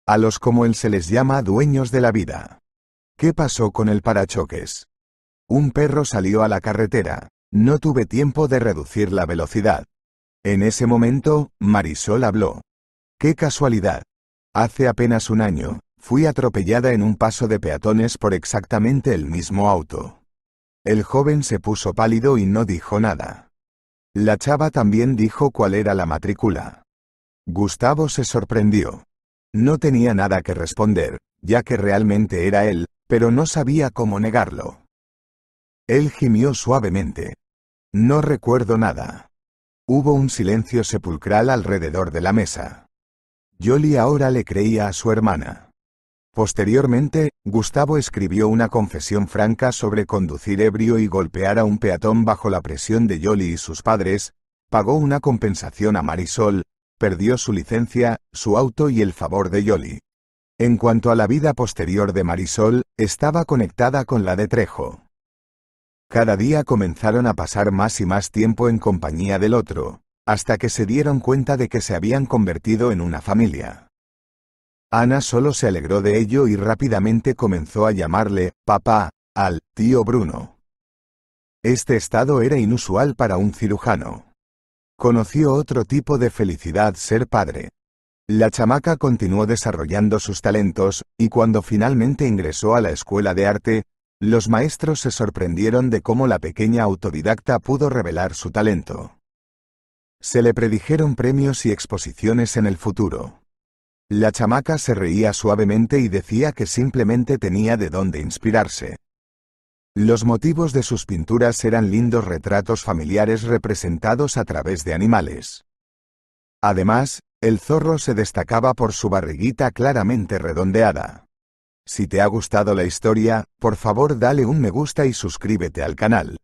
A los como él se les llama dueños de la vida. ¿Qué pasó con el parachoques? Un perro salió a la carretera, no tuve tiempo de reducir la velocidad. En ese momento, Marisol habló. ¡Qué casualidad! Hace apenas un año, fui atropellada en un paso de peatones por exactamente el mismo auto. El joven se puso pálido y no dijo nada. La chava también dijo cuál era la matrícula. Gustavo se sorprendió. No tenía nada que responder, ya que realmente era él, pero no sabía cómo negarlo. Él gimió suavemente. No recuerdo nada. Hubo un silencio sepulcral alrededor de la mesa. Yoli ahora le creía a su hermana. Posteriormente, Gustavo escribió una confesión franca sobre conducir ebrio y golpear a un peatón bajo la presión de Yoli y sus padres, pagó una compensación a Marisol, perdió su licencia, su auto y el favor de Yoli. En cuanto a la vida posterior de Marisol, estaba conectada con la de Trejo. Cada día comenzaron a pasar más y más tiempo en compañía del otro, hasta que se dieron cuenta de que se habían convertido en una familia. Ana solo se alegró de ello y rápidamente comenzó a llamarle, papá, al tío Bruno. Este estado era inusual para un cirujano. Conoció otro tipo de felicidad ser padre. La chamaca continuó desarrollando sus talentos, y cuando finalmente ingresó a la escuela de arte, los maestros se sorprendieron de cómo la pequeña autodidacta pudo revelar su talento. Se le predijeron premios y exposiciones en el futuro. La chamaca se reía suavemente y decía que simplemente tenía de dónde inspirarse. Los motivos de sus pinturas eran lindos retratos familiares representados a través de animales. Además, el zorro se destacaba por su barriguita claramente redondeada. Si te ha gustado la historia, por favor dale un me gusta y suscríbete al canal.